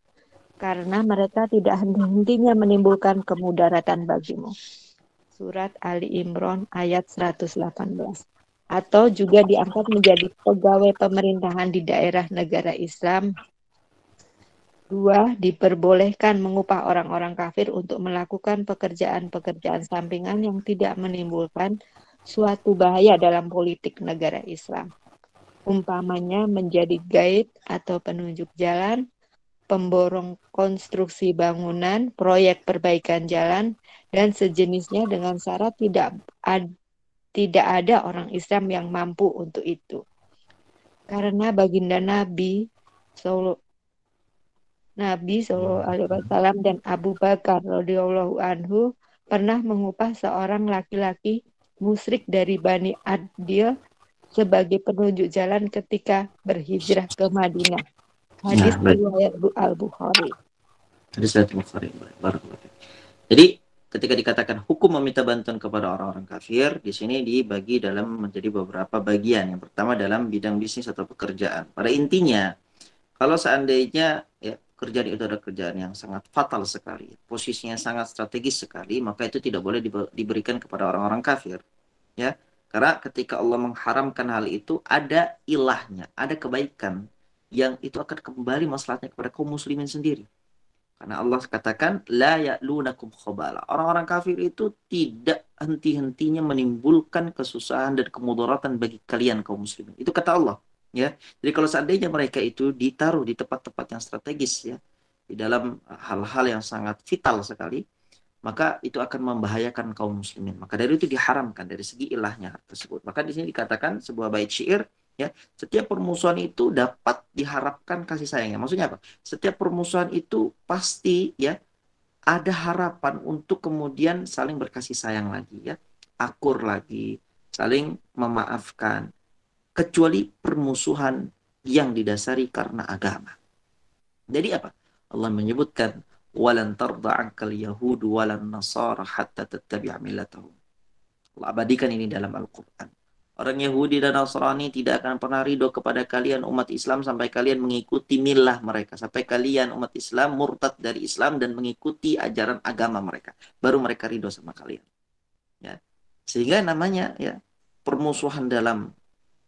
karena mereka tidak henti-hentinya menimbulkan kemudaratan bagimu surat Ali Imron ayat 118 atau juga diangkat menjadi pegawai pemerintahan di daerah negara Islam. Dua, diperbolehkan mengupah orang-orang kafir untuk melakukan pekerjaan-pekerjaan sampingan yang tidak menimbulkan suatu bahaya dalam politik negara Islam. Umpamanya menjadi guide atau penunjuk jalan, pemborong konstruksi bangunan, proyek perbaikan jalan, dan sejenisnya dengan syarat tidak ad, tidak ada orang Islam yang mampu untuk itu. Karena baginda Nabi Solo Nabi Solo hmm. Alaihi Wasallam dan Abu Bakar radhiyallahu anhu pernah mengupah seorang laki-laki musrik dari Bani Adil sebagai penunjuk jalan ketika berhijrah ke Madinah. Nah, Hadis riwayat Al-Bukhari. Hadis riwayat Bukhari. Barakallahu. Jadi ketika dikatakan hukum meminta bantuan kepada orang-orang kafir, di sini dibagi dalam menjadi beberapa bagian. Yang pertama dalam bidang bisnis atau pekerjaan. Pada intinya, kalau seandainya ya, kerjaan itu adalah kerjaan yang sangat fatal sekali, posisinya sangat strategis sekali, maka itu tidak boleh diberikan kepada orang-orang kafir. Ya, karena ketika Allah mengharamkan hal itu ada ilahnya, ada kebaikan yang itu akan kembali masalahnya kepada kaum muslimin sendiri. Karena Allah katakan la ya'lunakum khobala. Orang-orang kafir itu tidak henti-hentinya menimbulkan kesusahan dan kemudaratan bagi kalian kaum muslimin. Itu kata Allah, ya. Jadi kalau seandainya mereka itu ditaruh di tempat-tempat yang strategis ya, di dalam eh, hal-hal yang sangat vital sekali, maka itu akan membahayakan kaum muslimin. Maka dari itu diharamkan dari segi ilahnya tersebut. Maka di sini dikatakan sebuah bait syair ya setiap permusuhan itu dapat diharapkan kasih sayangnya maksudnya apa setiap permusuhan itu pasti ya ada harapan untuk kemudian saling berkasih sayang lagi ya akur lagi saling memaafkan kecuali permusuhan yang didasari karena agama jadi apa Allah menyebutkan walan tarda angkal walan nasara hatta tattabi'a millatahum Allah abadikan ini dalam Al-Qur'an Orang Yahudi dan Nasrani tidak akan pernah ridho kepada kalian umat Islam sampai kalian mengikuti milah mereka. Sampai kalian umat Islam murtad dari Islam dan mengikuti ajaran agama mereka. Baru mereka ridho sama kalian. Ya. Sehingga namanya ya permusuhan dalam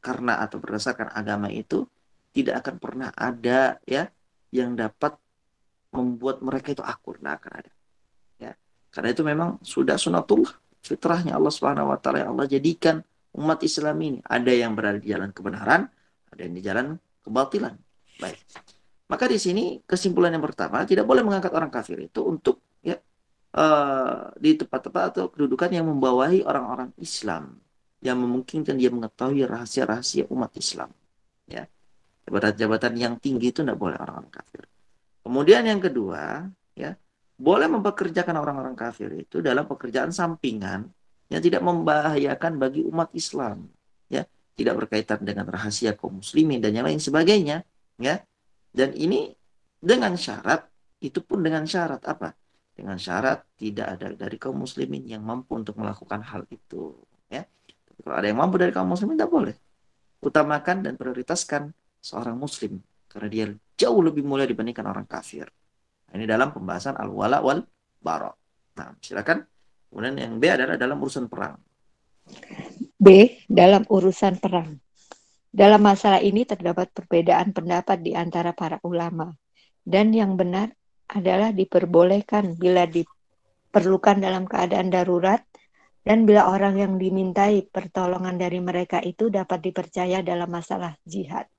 karena atau berdasarkan agama itu tidak akan pernah ada ya yang dapat membuat mereka itu akur. Nah, akan ada. Ya. Karena itu memang sudah sunatullah fitrahnya Allah Subhanahu yang Allah jadikan umat Islam ini. Ada yang berada di jalan kebenaran, ada yang di jalan kebatilan. Baik. Maka di sini kesimpulan yang pertama tidak boleh mengangkat orang kafir itu untuk ya uh, di tempat-tempat atau kedudukan yang membawahi orang-orang Islam yang memungkinkan dia mengetahui rahasia-rahasia umat Islam. Ya. Jabatan-jabatan yang tinggi itu tidak boleh orang-orang kafir. Kemudian yang kedua, ya, boleh mempekerjakan orang-orang kafir itu dalam pekerjaan sampingan yang tidak membahayakan bagi umat Islam, ya, tidak berkaitan dengan rahasia kaum muslimin dan yang lain sebagainya, ya. Dan ini dengan syarat itu pun dengan syarat apa? Dengan syarat tidak ada dari kaum muslimin yang mampu untuk melakukan hal itu, ya. Tapi kalau ada yang mampu dari kaum muslimin tidak boleh. Utamakan dan prioritaskan seorang muslim karena dia jauh lebih mulia dibandingkan orang kafir. Nah, ini dalam pembahasan al-wala wal barok Nah, silakan Kemudian yang B adalah dalam urusan perang. B. Dalam urusan perang. Dalam masalah ini terdapat perbedaan pendapat di antara para ulama. Dan yang benar adalah diperbolehkan bila diperlukan dalam keadaan darurat dan bila orang yang dimintai pertolongan dari mereka itu dapat dipercaya dalam masalah jihad.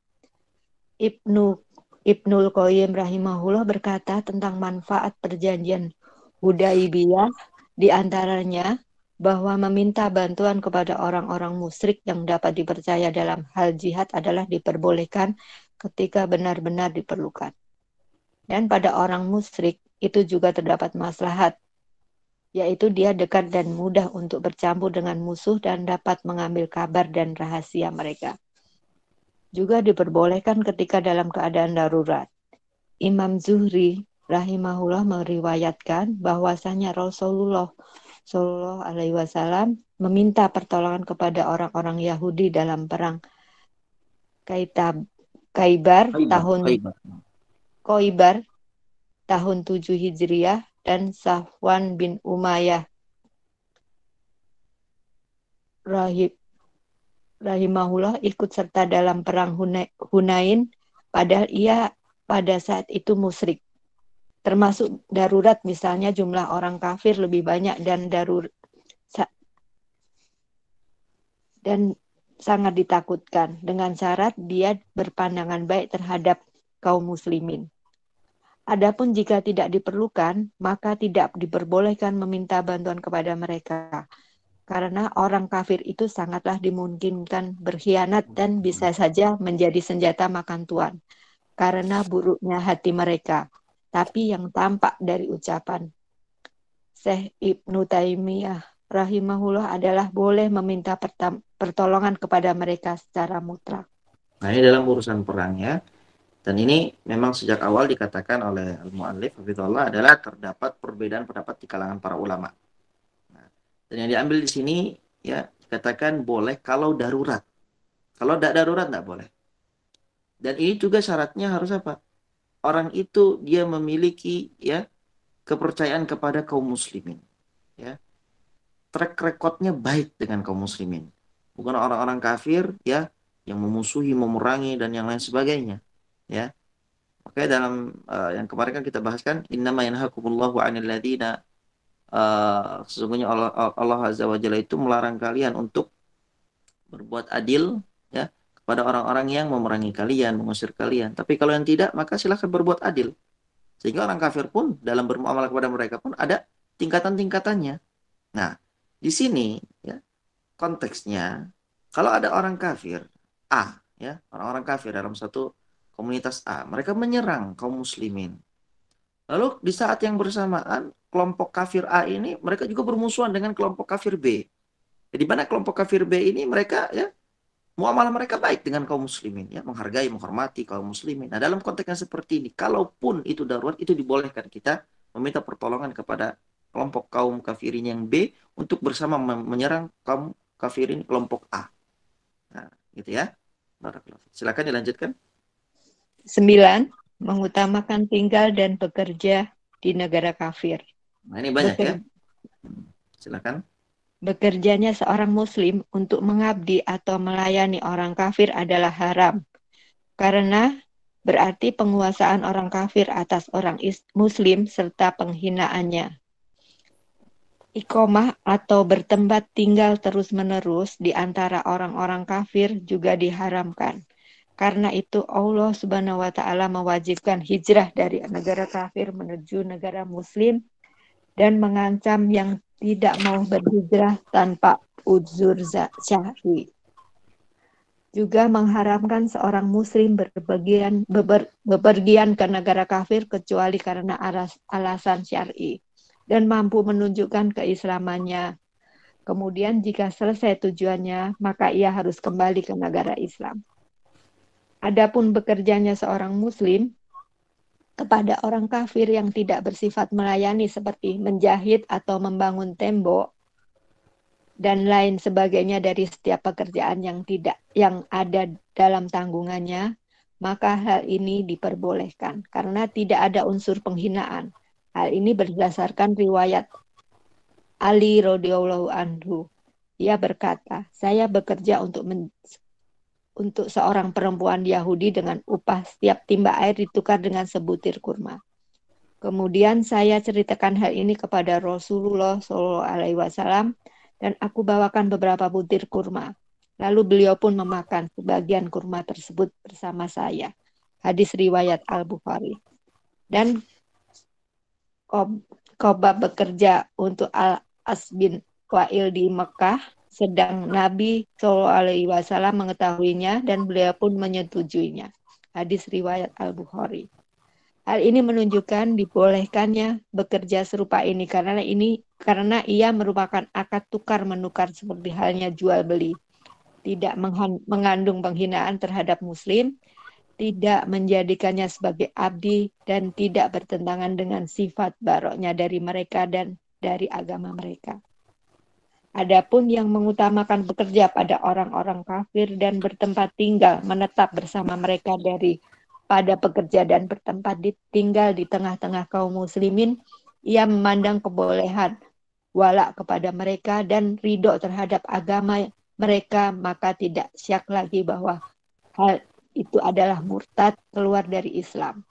Ibnu Ibnul Qayyim rahimahullah berkata tentang manfaat perjanjian Hudaibiyah di antaranya, bahwa meminta bantuan kepada orang-orang musyrik yang dapat dipercaya dalam hal jihad adalah diperbolehkan ketika benar-benar diperlukan. Dan pada orang musyrik itu juga terdapat maslahat, yaitu dia dekat dan mudah untuk bercampur dengan musuh dan dapat mengambil kabar dan rahasia mereka. Juga diperbolehkan ketika dalam keadaan darurat. Imam Zuhri rahimahullah meriwayatkan bahwasanya Rasulullah Shallallahu Alaihi Wasallam meminta pertolongan kepada orang-orang Yahudi dalam perang Kaitab, Kaibar, tahun Koibar tahun 7 Hijriah dan Safwan bin Umayyah rahib rahimahullah ikut serta dalam perang Hunain padahal ia pada saat itu musyrik termasuk darurat misalnya jumlah orang kafir lebih banyak dan darur dan sangat ditakutkan dengan syarat dia berpandangan baik terhadap kaum muslimin. Adapun jika tidak diperlukan, maka tidak diperbolehkan meminta bantuan kepada mereka. Karena orang kafir itu sangatlah dimungkinkan berkhianat dan bisa saja menjadi senjata makan tuan. Karena buruknya hati mereka tapi yang tampak dari ucapan. Syekh Ibnu Taimiyah rahimahullah adalah boleh meminta pertolongan kepada mereka secara mutlak. Nah, ini dalam urusan perang ya. dan ini memang sejak awal dikatakan oleh al-muallif Hafizullah adalah terdapat perbedaan pendapat di kalangan para ulama. Nah, dan yang diambil di sini ya dikatakan boleh kalau darurat. Kalau tidak darurat tidak boleh. Dan ini juga syaratnya harus apa? orang itu dia memiliki ya kepercayaan kepada kaum muslimin ya track recordnya baik dengan kaum muslimin bukan orang-orang kafir ya yang memusuhi memerangi dan yang lain sebagainya ya Oke dalam uh, yang kemarin kan kita bahaskan innama yanhakumullahu 'anil ladina uh, sesungguhnya Allah, Allah azza wajalla itu melarang kalian untuk berbuat adil pada orang-orang yang memerangi kalian, mengusir kalian. Tapi kalau yang tidak, maka silahkan berbuat adil. Sehingga orang kafir pun dalam bermuamalah kepada mereka pun ada tingkatan-tingkatannya. Nah, di sini ya konteksnya kalau ada orang kafir A ya, orang-orang kafir dalam satu komunitas A, mereka menyerang kaum muslimin. Lalu di saat yang bersamaan kelompok kafir A ini mereka juga bermusuhan dengan kelompok kafir B. Di mana kelompok kafir B ini mereka ya muamalah mereka baik dengan kaum muslimin ya menghargai menghormati kaum muslimin nah dalam konteks yang seperti ini kalaupun itu darurat itu dibolehkan kita meminta pertolongan kepada kelompok kaum kafirin yang B untuk bersama menyerang kaum kafirin kelompok A nah gitu ya silakan dilanjutkan sembilan mengutamakan tinggal dan bekerja di negara kafir nah ini banyak Betul. ya silakan Bekerjanya seorang Muslim untuk mengabdi atau melayani orang kafir adalah haram, karena berarti penguasaan orang kafir atas orang Muslim serta penghinaannya. Ikomah atau bertempat tinggal terus-menerus di antara orang-orang kafir juga diharamkan. Karena itu Allah Subhanahu wa taala mewajibkan hijrah dari negara kafir menuju negara muslim dan mengancam yang tidak mau berhijrah tanpa uzur syari. Juga mengharamkan seorang muslim berpergian, beber, bepergian ke negara kafir kecuali karena aras, alasan syar'i dan mampu menunjukkan keislamannya. Kemudian jika selesai tujuannya, maka ia harus kembali ke negara Islam. Adapun bekerjanya seorang muslim kepada orang kafir yang tidak bersifat melayani seperti menjahit atau membangun tembok dan lain sebagainya dari setiap pekerjaan yang tidak yang ada dalam tanggungannya, maka hal ini diperbolehkan karena tidak ada unsur penghinaan. Hal ini berdasarkan riwayat Ali radhiyallahu anhu. Ia berkata, "Saya bekerja untuk men untuk seorang perempuan Yahudi dengan upah setiap timba air ditukar dengan sebutir kurma. Kemudian saya ceritakan hal ini kepada Rasulullah Shallallahu Alaihi Wasallam dan aku bawakan beberapa butir kurma. Lalu beliau pun memakan sebagian kurma tersebut bersama saya. Hadis riwayat Al Bukhari. Dan Koba bekerja untuk Al As bin Wail di Mekah sedang Nabi Shallallahu Alaihi Wasallam mengetahuinya dan beliau pun menyetujuinya. Hadis riwayat Al Bukhari. Hal ini menunjukkan dibolehkannya bekerja serupa ini karena ini karena ia merupakan akad tukar menukar seperti halnya jual beli. Tidak mengandung penghinaan terhadap muslim, tidak menjadikannya sebagai abdi dan tidak bertentangan dengan sifat baroknya dari mereka dan dari agama mereka. Adapun yang mengutamakan bekerja pada orang-orang kafir dan bertempat tinggal menetap bersama mereka dari pada pekerja dan bertempat tinggal di tengah-tengah kaum muslimin, ia memandang kebolehan walak kepada mereka dan ridho terhadap agama mereka, maka tidak syak lagi bahwa hal itu adalah murtad keluar dari Islam.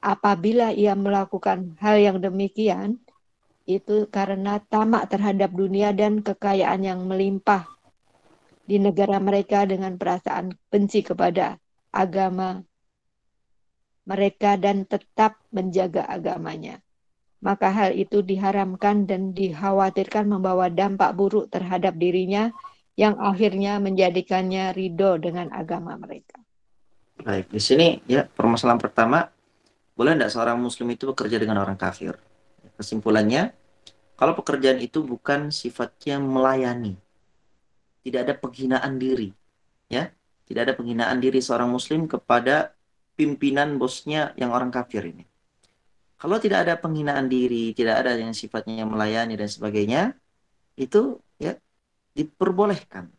Apabila ia melakukan hal yang demikian, itu karena tamak terhadap dunia dan kekayaan yang melimpah di negara mereka dengan perasaan benci kepada agama mereka dan tetap menjaga agamanya. Maka hal itu diharamkan dan dikhawatirkan membawa dampak buruk terhadap dirinya yang akhirnya menjadikannya ridho dengan agama mereka. Baik, di sini ya permasalahan pertama, boleh tidak seorang muslim itu bekerja dengan orang kafir? Kesimpulannya, kalau pekerjaan itu bukan sifatnya melayani, tidak ada penghinaan diri, ya, tidak ada penghinaan diri seorang Muslim kepada pimpinan bosnya yang orang kafir ini. Kalau tidak ada penghinaan diri, tidak ada yang sifatnya melayani dan sebagainya, itu ya diperbolehkan.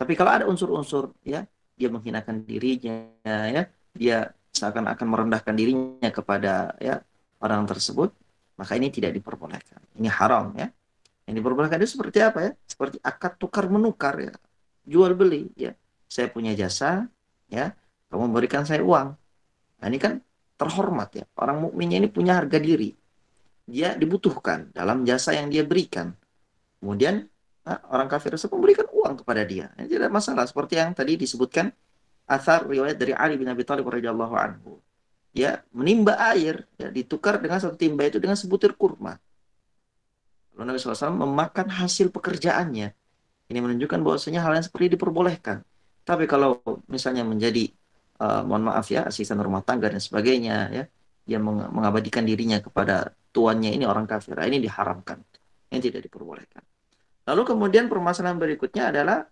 Tapi kalau ada unsur-unsur ya dia menghinakan dirinya ya, dia seakan-akan merendahkan dirinya kepada ya orang tersebut, maka ini tidak diperbolehkan. Ini haram ya. ini diperbolehkan itu seperti apa ya? Seperti akad tukar menukar ya. Jual beli ya. Saya punya jasa ya, kamu memberikan saya uang. Nah, ini kan terhormat ya. Orang mukminnya ini punya harga diri. Dia dibutuhkan dalam jasa yang dia berikan. Kemudian nah, orang kafir tersebut memberikan uang kepada dia. Ini tidak masalah seperti yang tadi disebutkan asar riwayat dari Ali bin Abi Thalib radhiyallahu anhu ya menimba air ya, ditukar dengan satu timba itu dengan sebutir kurma. Lalu Nabi SAW memakan hasil pekerjaannya. Ini menunjukkan bahwasanya hal yang seperti diperbolehkan. Tapi kalau misalnya menjadi uh, mohon maaf ya asisten rumah tangga dan sebagainya ya yang meng mengabadikan dirinya kepada tuannya ini orang kafir ini diharamkan. Ini tidak diperbolehkan. Lalu kemudian permasalahan berikutnya adalah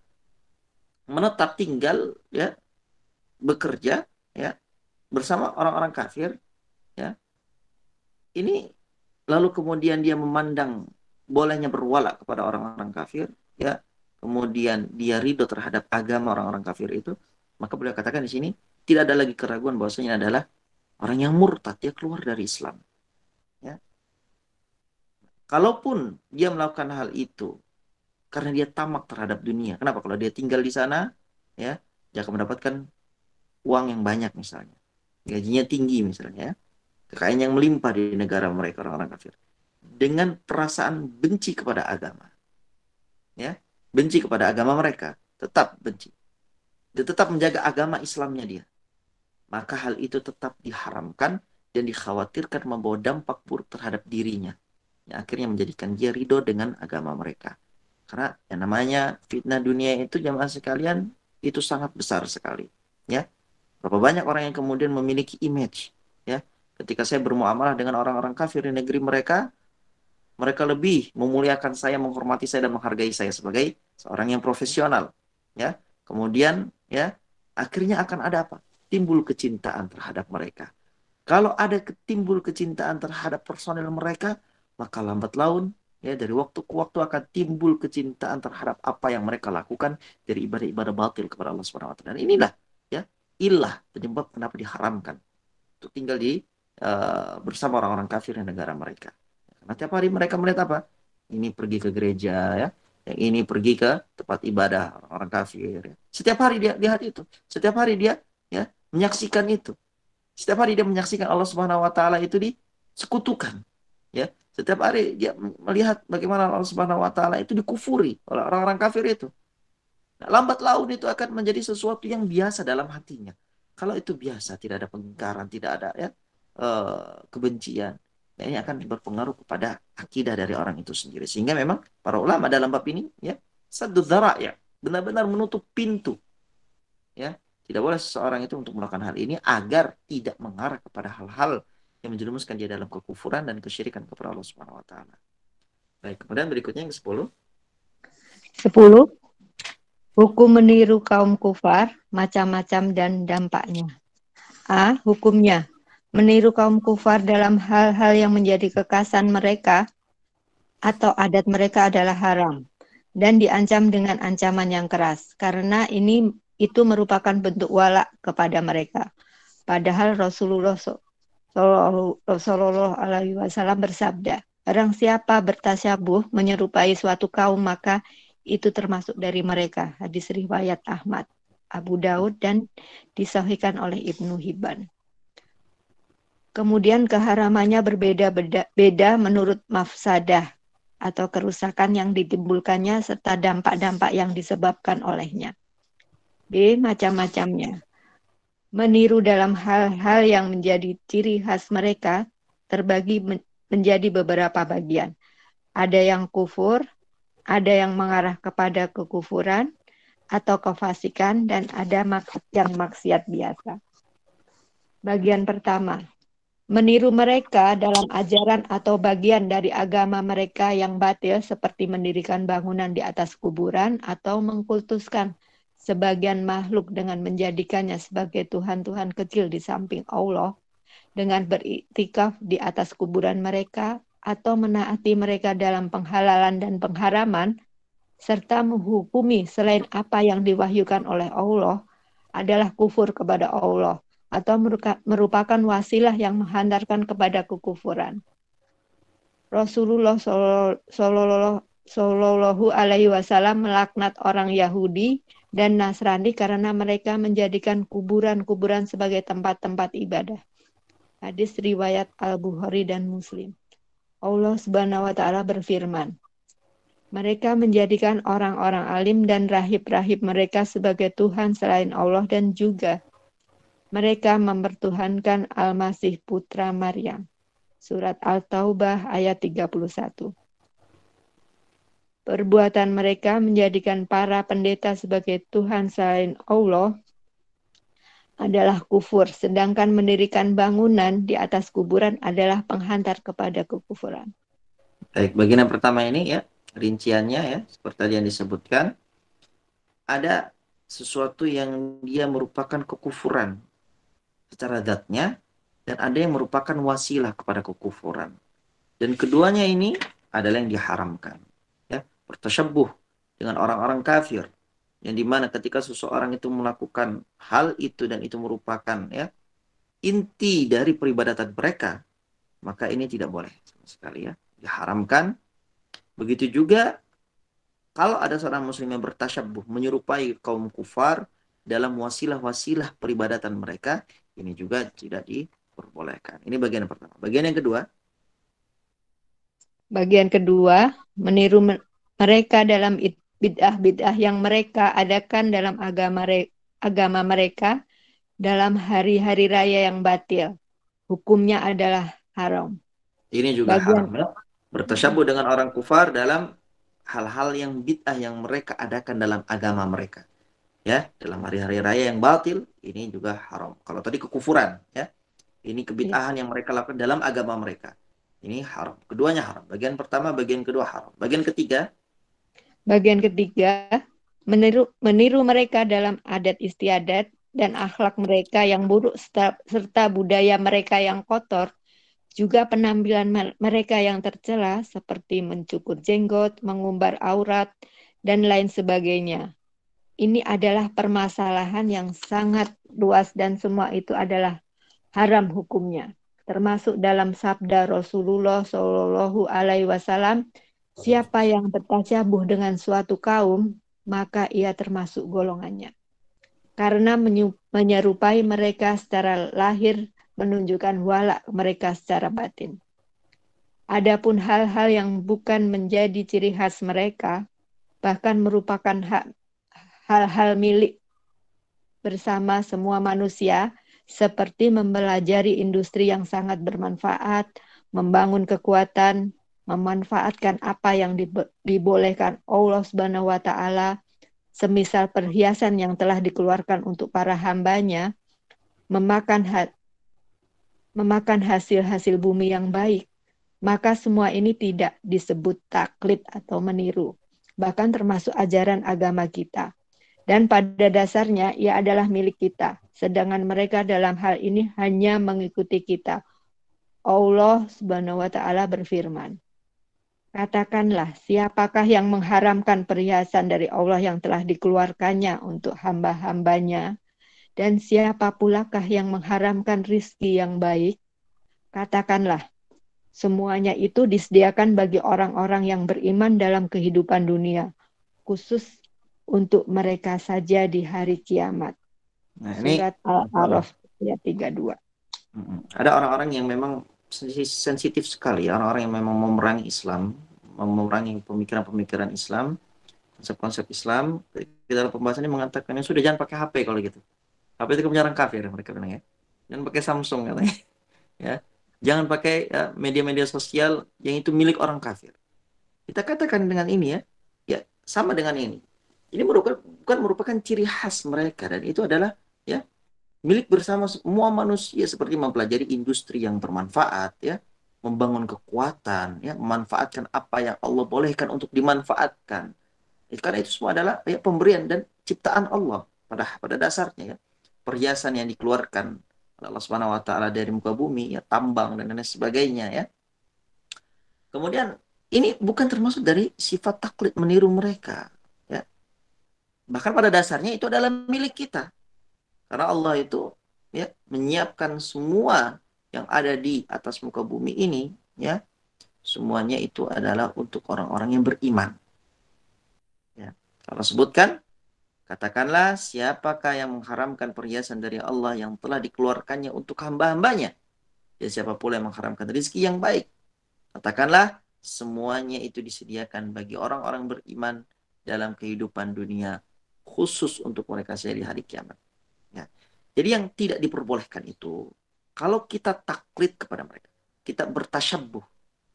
menetap tinggal ya bekerja bersama orang-orang kafir ya ini lalu kemudian dia memandang bolehnya berwala kepada orang-orang kafir ya kemudian dia ridho terhadap agama orang-orang kafir itu maka beliau katakan di sini tidak ada lagi keraguan bahwasanya adalah orang yang murtad dia keluar dari Islam ya kalaupun dia melakukan hal itu karena dia tamak terhadap dunia kenapa kalau dia tinggal di sana ya dia akan mendapatkan uang yang banyak misalnya gajinya tinggi misalnya, kekayaan yang melimpah di negara mereka orang-orang kafir, dengan perasaan benci kepada agama, ya benci kepada agama mereka, tetap benci, dia tetap menjaga agama Islamnya dia, maka hal itu tetap diharamkan dan dikhawatirkan membawa dampak buruk terhadap dirinya, yang akhirnya menjadikan dia ridho dengan agama mereka. Karena yang namanya fitnah dunia itu jamaah sekalian itu sangat besar sekali, ya Berapa banyak orang yang kemudian memiliki image, ya. Ketika saya bermuamalah dengan orang-orang kafir di negeri mereka, mereka lebih memuliakan saya, menghormati saya dan menghargai saya sebagai seorang yang profesional, ya. Kemudian, ya, akhirnya akan ada apa? Timbul kecintaan terhadap mereka. Kalau ada timbul kecintaan terhadap personil mereka, maka lambat laun ya dari waktu ke waktu akan timbul kecintaan terhadap apa yang mereka lakukan dari ibadah-ibadah batil kepada Allah Subhanahu wa taala. Dan inilah ilah penyebab kenapa diharamkan untuk tinggal di uh, bersama orang-orang kafir di negara mereka. Karena tiap hari mereka melihat apa? Ini pergi ke gereja ya, yang ini pergi ke tempat ibadah orang-orang kafir. Ya. Setiap hari dia lihat itu, setiap hari dia ya menyaksikan itu. Setiap hari dia menyaksikan Allah Subhanahu wa taala itu disekutukan. Ya, setiap hari dia melihat bagaimana Allah Subhanahu wa taala itu dikufuri oleh orang-orang kafir itu lambat laun itu akan menjadi sesuatu yang biasa dalam hatinya. Kalau itu biasa, tidak ada pengingkaran, tidak ada ya, eh, kebencian, ya, ini akan berpengaruh kepada akidah dari orang itu sendiri. Sehingga memang para ulama dalam bab ini ya satu zara ya benar-benar menutup pintu ya tidak boleh seseorang itu untuk melakukan hal ini agar tidak mengarah kepada hal-hal yang menjerumuskan dia dalam kekufuran dan kesyirikan kepada Allah Subhanahu wa taala. Baik, kemudian berikutnya yang ke-10. 10. Hukum meniru kaum kufar, macam-macam dan dampaknya. A. Hukumnya. Meniru kaum kufar dalam hal-hal yang menjadi kekasan mereka atau adat mereka adalah haram dan diancam dengan ancaman yang keras karena ini itu merupakan bentuk wala kepada mereka. Padahal Rasulullah Shallallahu Alaihi Wasallam bersabda, barang siapa bertasyabuh menyerupai suatu kaum maka itu termasuk dari mereka hadis riwayat Ahmad Abu Daud dan disahihkan oleh Ibnu Hibban. Kemudian keharamannya berbeda-beda beda menurut mafsadah atau kerusakan yang ditimbulkannya serta dampak-dampak yang disebabkan olehnya. B. Macam-macamnya. Meniru dalam hal-hal yang menjadi ciri khas mereka terbagi menjadi beberapa bagian. Ada yang kufur, ada yang mengarah kepada kekufuran atau kefasikan dan ada yang maksiat biasa. Bagian pertama, meniru mereka dalam ajaran atau bagian dari agama mereka yang batil seperti mendirikan bangunan di atas kuburan atau mengkultuskan sebagian makhluk dengan menjadikannya sebagai tuhan-tuhan kecil di samping Allah dengan beriktikaf di atas kuburan mereka atau menaati mereka dalam penghalalan dan pengharaman, serta menghukumi selain apa yang diwahyukan oleh Allah adalah kufur kepada Allah atau merupakan wasilah yang menghantarkan kepada kekufuran. Rasulullah Shallallahu Alaihi Wasallam melaknat orang Yahudi dan Nasrani karena mereka menjadikan kuburan-kuburan sebagai tempat-tempat ibadah. Hadis riwayat Al Bukhari dan Muslim. Allah Subhanahu wa taala berfirman, mereka menjadikan orang-orang alim dan rahib-rahib mereka sebagai Tuhan selain Allah dan juga mereka mempertuhankan Al-Masih Putra Maryam. Surat Al-Taubah ayat 31. Perbuatan mereka menjadikan para pendeta sebagai Tuhan selain Allah adalah kufur, sedangkan mendirikan bangunan di atas kuburan adalah penghantar kepada kekufuran. Baik, bagian yang pertama ini ya, rinciannya ya, seperti tadi yang disebutkan, ada sesuatu yang dia merupakan kekufuran secara zatnya, dan ada yang merupakan wasilah kepada kekufuran. Dan keduanya ini adalah yang diharamkan. Ya, bertasyabuh dengan orang-orang kafir yang dimana ketika seseorang itu melakukan hal itu dan itu merupakan ya inti dari peribadatan mereka maka ini tidak boleh sama sekali ya diharamkan begitu juga kalau ada seorang muslim yang bertasyabuh menyerupai kaum kufar dalam wasilah-wasilah peribadatan mereka ini juga tidak diperbolehkan ini bagian yang pertama bagian yang kedua bagian kedua meniru mereka dalam itu bid'ah-bid'ah yang mereka adakan dalam agama re, agama mereka dalam hari-hari raya yang batil. Hukumnya adalah haram. Ini juga Bagian, haram. Ya. Bertesabuh dengan orang kufar dalam hal-hal yang bid'ah yang mereka adakan dalam agama mereka. Ya, dalam hari-hari raya yang batil ini juga haram. Kalau tadi kekufuran, ya. Ini kebid'ahan ya. yang mereka lakukan dalam agama mereka. Ini haram. Keduanya haram. Bagian pertama, bagian kedua haram. Bagian ketiga, Bagian ketiga, meniru, meniru mereka dalam adat istiadat dan akhlak mereka yang buruk serta, serta budaya mereka yang kotor, juga penampilan mereka yang tercela seperti mencukur jenggot, mengumbar aurat, dan lain sebagainya. Ini adalah permasalahan yang sangat luas dan semua itu adalah haram hukumnya. Termasuk dalam sabda Rasulullah Shallallahu Alaihi Wasallam Siapa yang bertasyabuh dengan suatu kaum, maka ia termasuk golongannya. Karena menyerupai mereka secara lahir menunjukkan walak mereka secara batin. Adapun hal-hal yang bukan menjadi ciri khas mereka, bahkan merupakan hal-hal milik bersama semua manusia, seperti mempelajari industri yang sangat bermanfaat, membangun kekuatan, memanfaatkan apa yang dibolehkan Allah Subhanahu wa taala semisal perhiasan yang telah dikeluarkan untuk para hambanya memakan ha memakan hasil-hasil bumi yang baik maka semua ini tidak disebut taklid atau meniru bahkan termasuk ajaran agama kita dan pada dasarnya ia adalah milik kita sedangkan mereka dalam hal ini hanya mengikuti kita Allah Subhanahu wa taala berfirman Katakanlah, siapakah yang mengharamkan perhiasan dari Allah yang telah dikeluarkannya untuk hamba-hambanya? Dan siapa pulakah yang mengharamkan rizki yang baik? Katakanlah, semuanya itu disediakan bagi orang-orang yang beriman dalam kehidupan dunia, khusus untuk mereka saja di hari kiamat. Nah, ini Surat Al-Araf ayat 32. Ada orang-orang yang memang sensitif sekali orang-orang yang memang memerangi Islam, memerangi pemikiran-pemikiran Islam, konsep-konsep Islam. Di dalam pembahasan ini mengatakan yang sudah jangan pakai HP kalau gitu. HP itu kebenaran kafir mereka bilang ya. Jangan pakai Samsung katanya. ya. Jangan pakai ya, media-media sosial yang itu milik orang kafir. Kita katakan dengan ini ya, ya sama dengan ini. Ini merupakan bukan merupakan ciri khas mereka dan itu adalah ya milik bersama semua manusia seperti mempelajari industri yang bermanfaat ya membangun kekuatan ya memanfaatkan apa yang Allah bolehkan untuk dimanfaatkan ya, karena itu semua adalah ya, pemberian dan ciptaan Allah pada pada dasarnya ya perhiasan yang dikeluarkan oleh Allah Subhanahu wa taala dari muka bumi ya tambang dan lain sebagainya ya kemudian ini bukan termasuk dari sifat taklid meniru mereka ya bahkan pada dasarnya itu adalah milik kita karena Allah itu ya menyiapkan semua yang ada di atas muka bumi ini ya semuanya itu adalah untuk orang-orang yang beriman. Ya. Kalau sebutkan katakanlah siapakah yang mengharamkan perhiasan dari Allah yang telah dikeluarkannya untuk hamba-hambanya? Ya siapa pula yang mengharamkan rezeki yang baik? Katakanlah semuanya itu disediakan bagi orang-orang beriman dalam kehidupan dunia khusus untuk mereka sendiri hari kiamat. Jadi yang tidak diperbolehkan itu kalau kita taklid kepada mereka, kita bertasyabuh,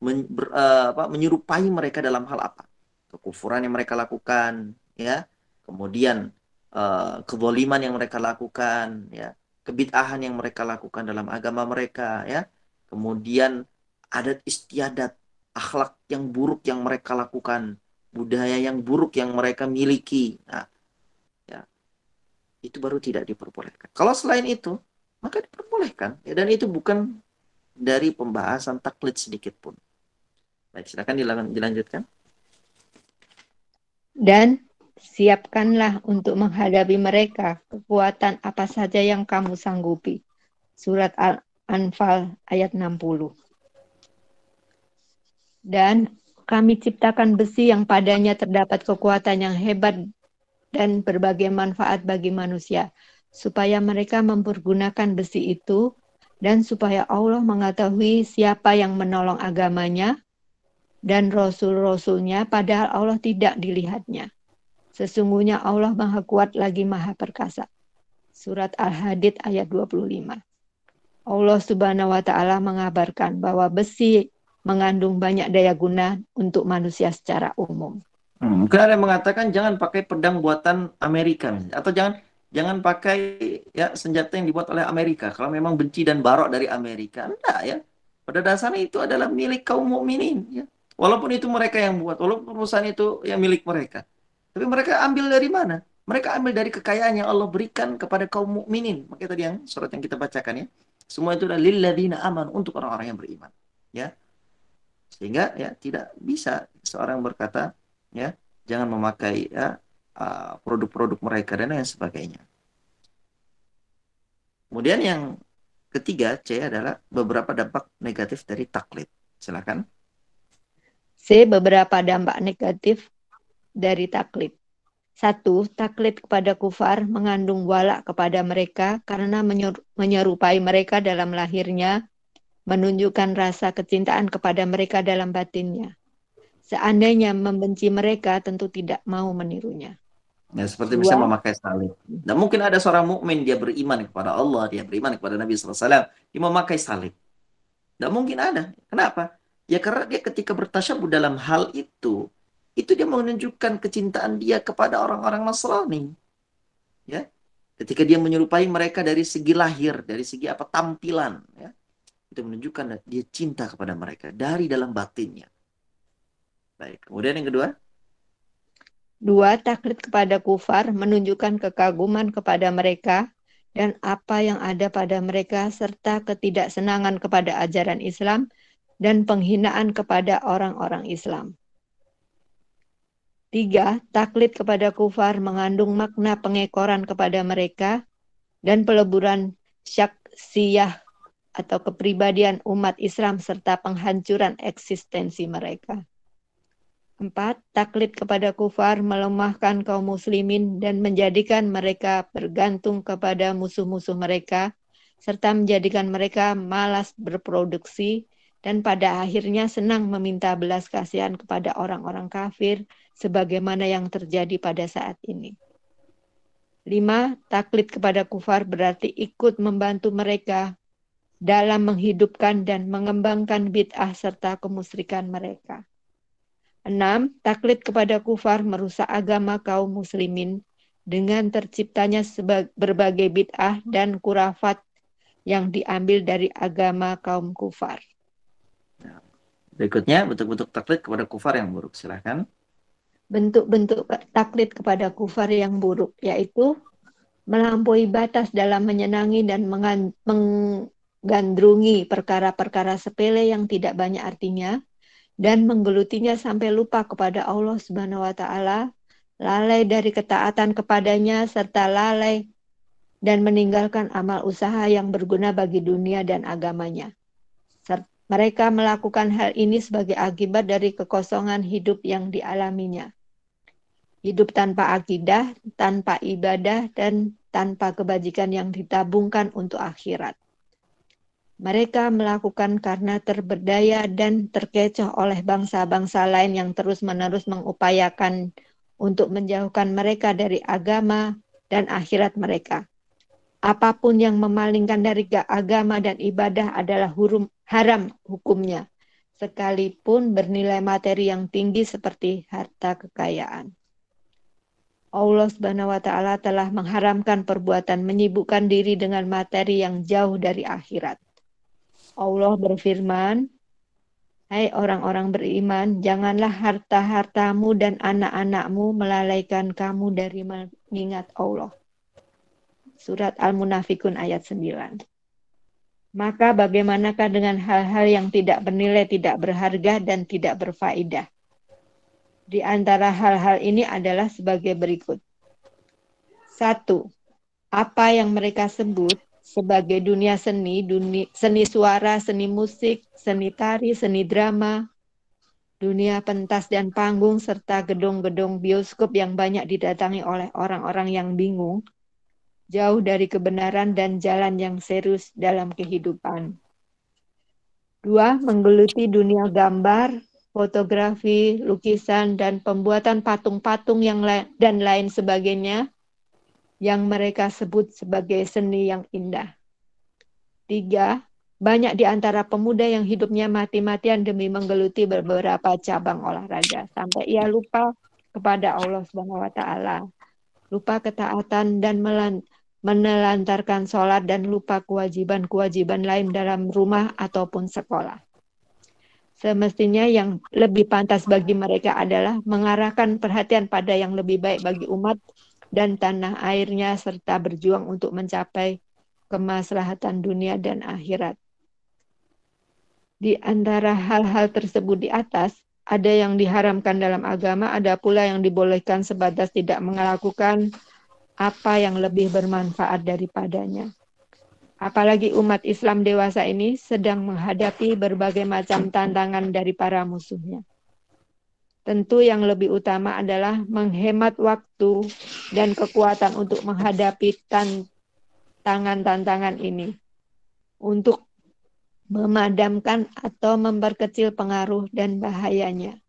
men, ber, uh, apa, menyerupai mereka dalam hal apa? Kekufuran yang mereka lakukan, ya. Kemudian uh, kezaliman yang mereka lakukan, ya. Kebid'ahan yang mereka lakukan dalam agama mereka, ya. Kemudian adat istiadat, akhlak yang buruk yang mereka lakukan, budaya yang buruk yang mereka miliki. Nah, itu baru tidak diperbolehkan. Kalau selain itu, maka diperbolehkan. Ya, dan itu bukan dari pembahasan taklid sedikit pun. Baik, silakan dilanjutkan. Dan siapkanlah untuk menghadapi mereka kekuatan apa saja yang kamu sanggupi. Surat Al-Anfal ayat 60. Dan kami ciptakan besi yang padanya terdapat kekuatan yang hebat dan berbagai manfaat bagi manusia, supaya mereka mempergunakan besi itu, dan supaya Allah mengetahui siapa yang menolong agamanya dan rasul-rasulnya, padahal Allah tidak dilihatnya. Sesungguhnya Allah Maha Kuat lagi Maha Perkasa. Surat Al-Hadid ayat 25. Allah Subhanahu wa taala mengabarkan bahwa besi mengandung banyak daya guna untuk manusia secara umum. Hmm, mungkin ada yang mengatakan jangan pakai pedang buatan Amerika atau jangan jangan pakai ya senjata yang dibuat oleh Amerika kalau memang benci dan barok dari Amerika. Enggak ya. Pada dasarnya itu adalah milik kaum mukminin ya. Walaupun itu mereka yang buat, walaupun perusahaan itu yang milik mereka. Tapi mereka ambil dari mana? Mereka ambil dari kekayaan yang Allah berikan kepada kaum mukminin. Makanya tadi yang surat yang kita bacakan ya. Semua itu adalah lilladina aman untuk orang-orang yang beriman, ya. Sehingga ya tidak bisa seorang berkata ya jangan memakai produk ya, produk-produk mereka dan lain sebagainya. Kemudian yang ketiga C adalah beberapa dampak negatif dari taklid. Silakan. C beberapa dampak negatif dari taklid. Satu, taklid kepada kufar mengandung wala kepada mereka karena menyerupai mereka dalam lahirnya, menunjukkan rasa kecintaan kepada mereka dalam batinnya. Seandainya membenci mereka tentu tidak mau menirunya. Ya, seperti misalnya bisa memakai salib. Nah, mungkin ada seorang mukmin dia beriman kepada Allah, dia beriman kepada Nabi Sallallahu Alaihi Wasallam, dia memakai salib. Tidak mungkin ada. Kenapa? Ya karena dia ketika bertasyabuh dalam hal itu, itu dia menunjukkan kecintaan dia kepada orang-orang Nasrani. Ya. Ketika dia menyerupai mereka dari segi lahir, dari segi apa tampilan, ya. Itu menunjukkan dia cinta kepada mereka dari dalam batinnya. Baik. Kemudian yang kedua? Dua, taklit kepada kufar menunjukkan kekaguman kepada mereka dan apa yang ada pada mereka serta ketidaksenangan kepada ajaran Islam dan penghinaan kepada orang-orang Islam. Tiga, taklit kepada kufar mengandung makna pengekoran kepada mereka dan peleburan syaksiyah atau kepribadian umat Islam serta penghancuran eksistensi mereka. Empat, taklid kepada kufar melemahkan kaum muslimin dan menjadikan mereka bergantung kepada musuh-musuh mereka, serta menjadikan mereka malas berproduksi dan pada akhirnya senang meminta belas kasihan kepada orang-orang kafir sebagaimana yang terjadi pada saat ini. Lima, taklid kepada kufar berarti ikut membantu mereka dalam menghidupkan dan mengembangkan bid'ah serta kemusrikan mereka. 6. Taklid kepada kufar merusak agama kaum muslimin dengan terciptanya berbagai bid'ah dan kurafat yang diambil dari agama kaum kufar. Berikutnya, bentuk-bentuk taklid kepada kufar yang buruk. Silahkan. Bentuk-bentuk taklid kepada kufar yang buruk, yaitu melampaui batas dalam menyenangi dan menggandrungi perkara-perkara sepele yang tidak banyak artinya, dan menggelutinya sampai lupa kepada Allah Subhanahu wa taala, lalai dari ketaatan kepadanya serta lalai dan meninggalkan amal usaha yang berguna bagi dunia dan agamanya. Mereka melakukan hal ini sebagai akibat dari kekosongan hidup yang dialaminya. Hidup tanpa akidah, tanpa ibadah, dan tanpa kebajikan yang ditabungkan untuk akhirat. Mereka melakukan karena terberdaya dan terkecoh oleh bangsa-bangsa lain yang terus-menerus mengupayakan untuk menjauhkan mereka dari agama dan akhirat mereka. Apapun yang memalingkan dari agama dan ibadah adalah hurum, haram hukumnya, sekalipun bernilai materi yang tinggi seperti harta kekayaan. Allah Subhanahu wa taala telah mengharamkan perbuatan menyibukkan diri dengan materi yang jauh dari akhirat. Allah berfirman, Hai hey, orang-orang beriman, janganlah harta-hartamu dan anak-anakmu melalaikan kamu dari mengingat Allah. Surat Al-Munafikun ayat 9. Maka bagaimanakah dengan hal-hal yang tidak bernilai, tidak berharga, dan tidak berfaedah? Di antara hal-hal ini adalah sebagai berikut. Satu, apa yang mereka sebut sebagai dunia seni, dunia, seni suara, seni musik, seni tari, seni drama, dunia pentas dan panggung, serta gedung-gedung bioskop yang banyak didatangi oleh orang-orang yang bingung, jauh dari kebenaran dan jalan yang serius dalam kehidupan. Dua, menggeluti dunia gambar, fotografi, lukisan, dan pembuatan patung-patung yang dan lain sebagainya, yang mereka sebut sebagai seni yang indah. Tiga, banyak di antara pemuda yang hidupnya mati-matian demi menggeluti beberapa cabang olahraga sampai ia lupa kepada Allah Subhanahu wa taala. Lupa ketaatan dan melan menelantarkan sholat dan lupa kewajiban-kewajiban lain dalam rumah ataupun sekolah. Semestinya yang lebih pantas bagi mereka adalah mengarahkan perhatian pada yang lebih baik bagi umat dan tanah airnya serta berjuang untuk mencapai kemaslahatan dunia dan akhirat. Di antara hal-hal tersebut di atas, ada yang diharamkan dalam agama, ada pula yang dibolehkan sebatas tidak melakukan apa yang lebih bermanfaat daripadanya. Apalagi umat Islam dewasa ini sedang menghadapi berbagai macam tantangan dari para musuhnya. Tentu yang lebih utama adalah menghemat waktu dan kekuatan untuk menghadapi tantangan-tantangan ini. Untuk memadamkan atau memperkecil pengaruh dan bahayanya.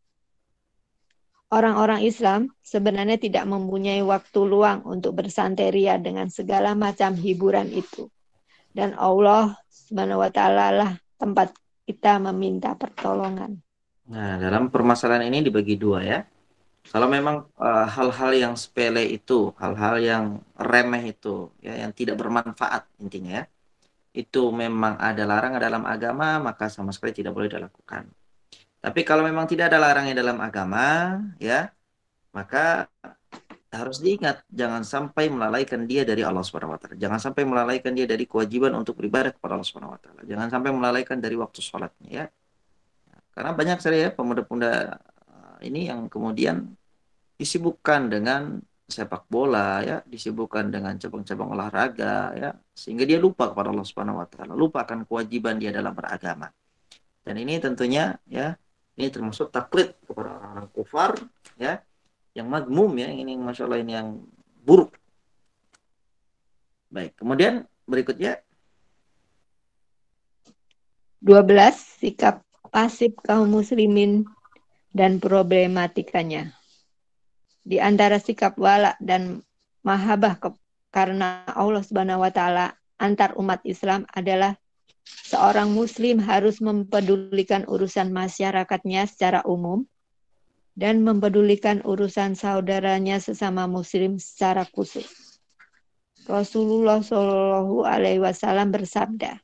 Orang-orang Islam sebenarnya tidak mempunyai waktu luang untuk bersanteria dengan segala macam hiburan itu. Dan Allah SWT lah tempat kita meminta pertolongan. Nah, dalam permasalahan ini dibagi dua ya. Kalau memang eh, hal-hal uh, yang sepele itu, hal-hal yang remeh itu, ya, yang tidak bermanfaat intinya ya, itu memang ada larangan dalam agama, maka sama sekali tidak boleh dilakukan. Tapi kalau memang tidak ada larangan dalam agama, ya, maka harus diingat jangan sampai melalaikan dia dari Allah Subhanahu wa taala. Jangan sampai melalaikan dia dari kewajiban untuk beribadah kepada Allah Subhanahu wa taala. Jangan sampai melalaikan dari waktu sholatnya ya. Karena banyak sekali ya pemuda-pemuda eh, ini yang kemudian disibukkan dengan sepak bola ya, disibukkan dengan cabang-cabang olahraga ya, sehingga dia lupa kepada Allah Subhanahu wa taala, lupa akan kewajiban dia dalam beragama. Dan ini tentunya ya, ini termasuk taklid kepada orang-orang kufar ya, yang magmum ya, ini masya Allah ini yang buruk. Baik, kemudian berikutnya 12 sikap Pasif kaum muslimin dan problematikanya. Di antara sikap wala dan mahabah ke, karena Allah Subhanahu wa taala antar umat Islam adalah seorang muslim harus mempedulikan urusan masyarakatnya secara umum dan mempedulikan urusan saudaranya sesama muslim secara khusus. Rasulullah Shallallahu alaihi wasallam bersabda,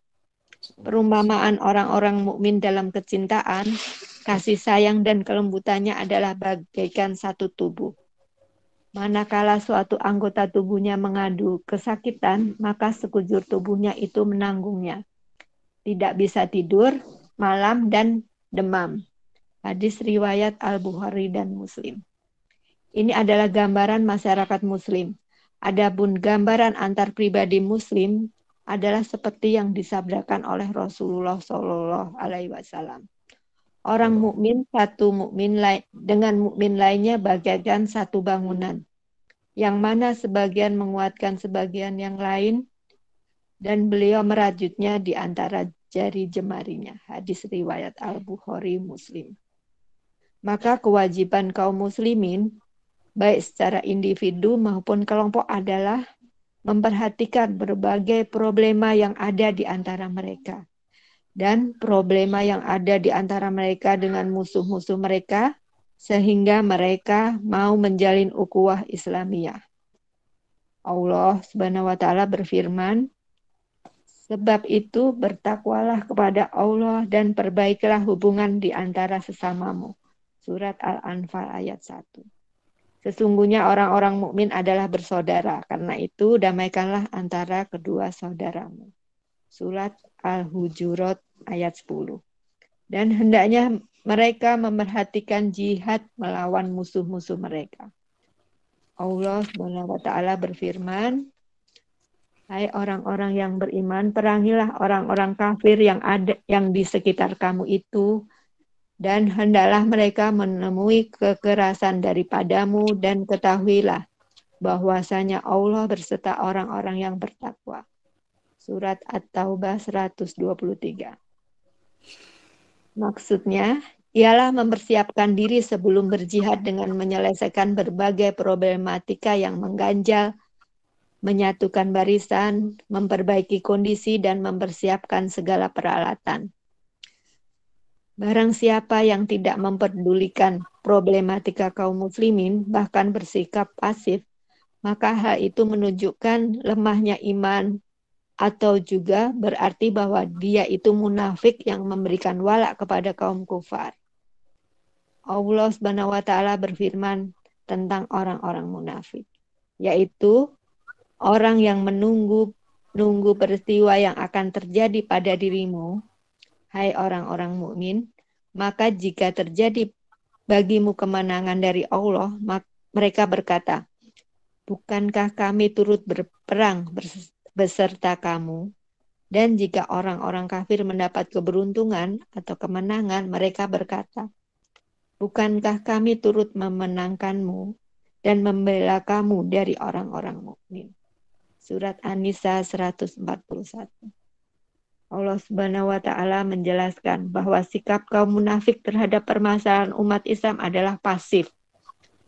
Perumpamaan orang-orang mukmin dalam kecintaan, kasih sayang dan kelembutannya adalah bagaikan satu tubuh. Manakala suatu anggota tubuhnya mengadu kesakitan, maka sekujur tubuhnya itu menanggungnya. Tidak bisa tidur, malam, dan demam. Hadis riwayat Al-Bukhari dan Muslim. Ini adalah gambaran masyarakat Muslim. Adapun gambaran antar pribadi Muslim adalah seperti yang disabdakan oleh Rasulullah Shallallahu Alaihi Wasallam. Orang iya. mukmin satu mukmin lain dengan mukmin lainnya bagaikan satu bangunan, yang mana sebagian menguatkan sebagian yang lain, dan beliau merajutnya di antara jari jemarinya. Hadis riwayat Al Bukhari Muslim. Maka kewajiban kaum muslimin baik secara individu maupun kelompok adalah memperhatikan berbagai problema yang ada di antara mereka. Dan problema yang ada di antara mereka dengan musuh-musuh mereka, sehingga mereka mau menjalin ukuah Islamiyah. Allah Subhanahu wa taala berfirman, sebab itu bertakwalah kepada Allah dan perbaikilah hubungan di antara sesamamu. Surat Al-Anfal ayat 1. Sesungguhnya orang-orang mukmin adalah bersaudara, karena itu damaikanlah antara kedua saudaramu. Surat Al-Hujurat ayat 10. Dan hendaknya mereka memerhatikan jihad melawan musuh-musuh mereka. Allah Subhanahu wa taala berfirman, "Hai orang-orang yang beriman, perangilah orang-orang kafir yang ada yang di sekitar kamu itu dan hendaklah mereka menemui kekerasan daripadamu dan ketahuilah bahwasanya Allah berserta orang-orang yang bertakwa. Surat At-Taubah 123. Maksudnya ialah mempersiapkan diri sebelum berjihad dengan menyelesaikan berbagai problematika yang mengganjal, menyatukan barisan, memperbaiki kondisi dan mempersiapkan segala peralatan Barang siapa yang tidak memperdulikan problematika kaum muslimin, bahkan bersikap pasif, maka hal itu menunjukkan lemahnya iman atau juga berarti bahwa dia itu munafik yang memberikan walak kepada kaum kufar. Allah Subhanahu wa taala berfirman tentang orang-orang munafik, yaitu orang yang menunggu nunggu peristiwa yang akan terjadi pada dirimu Hai orang-orang mukmin, maka jika terjadi bagimu kemenangan dari Allah, mereka berkata, Bukankah kami turut berperang beserta kamu? Dan jika orang-orang kafir mendapat keberuntungan atau kemenangan, mereka berkata, Bukankah kami turut memenangkanmu dan membela kamu dari orang-orang mukmin? Surat An-Nisa 141. Allah Subhanahu wa taala menjelaskan bahwa sikap kaum munafik terhadap permasalahan umat Islam adalah pasif.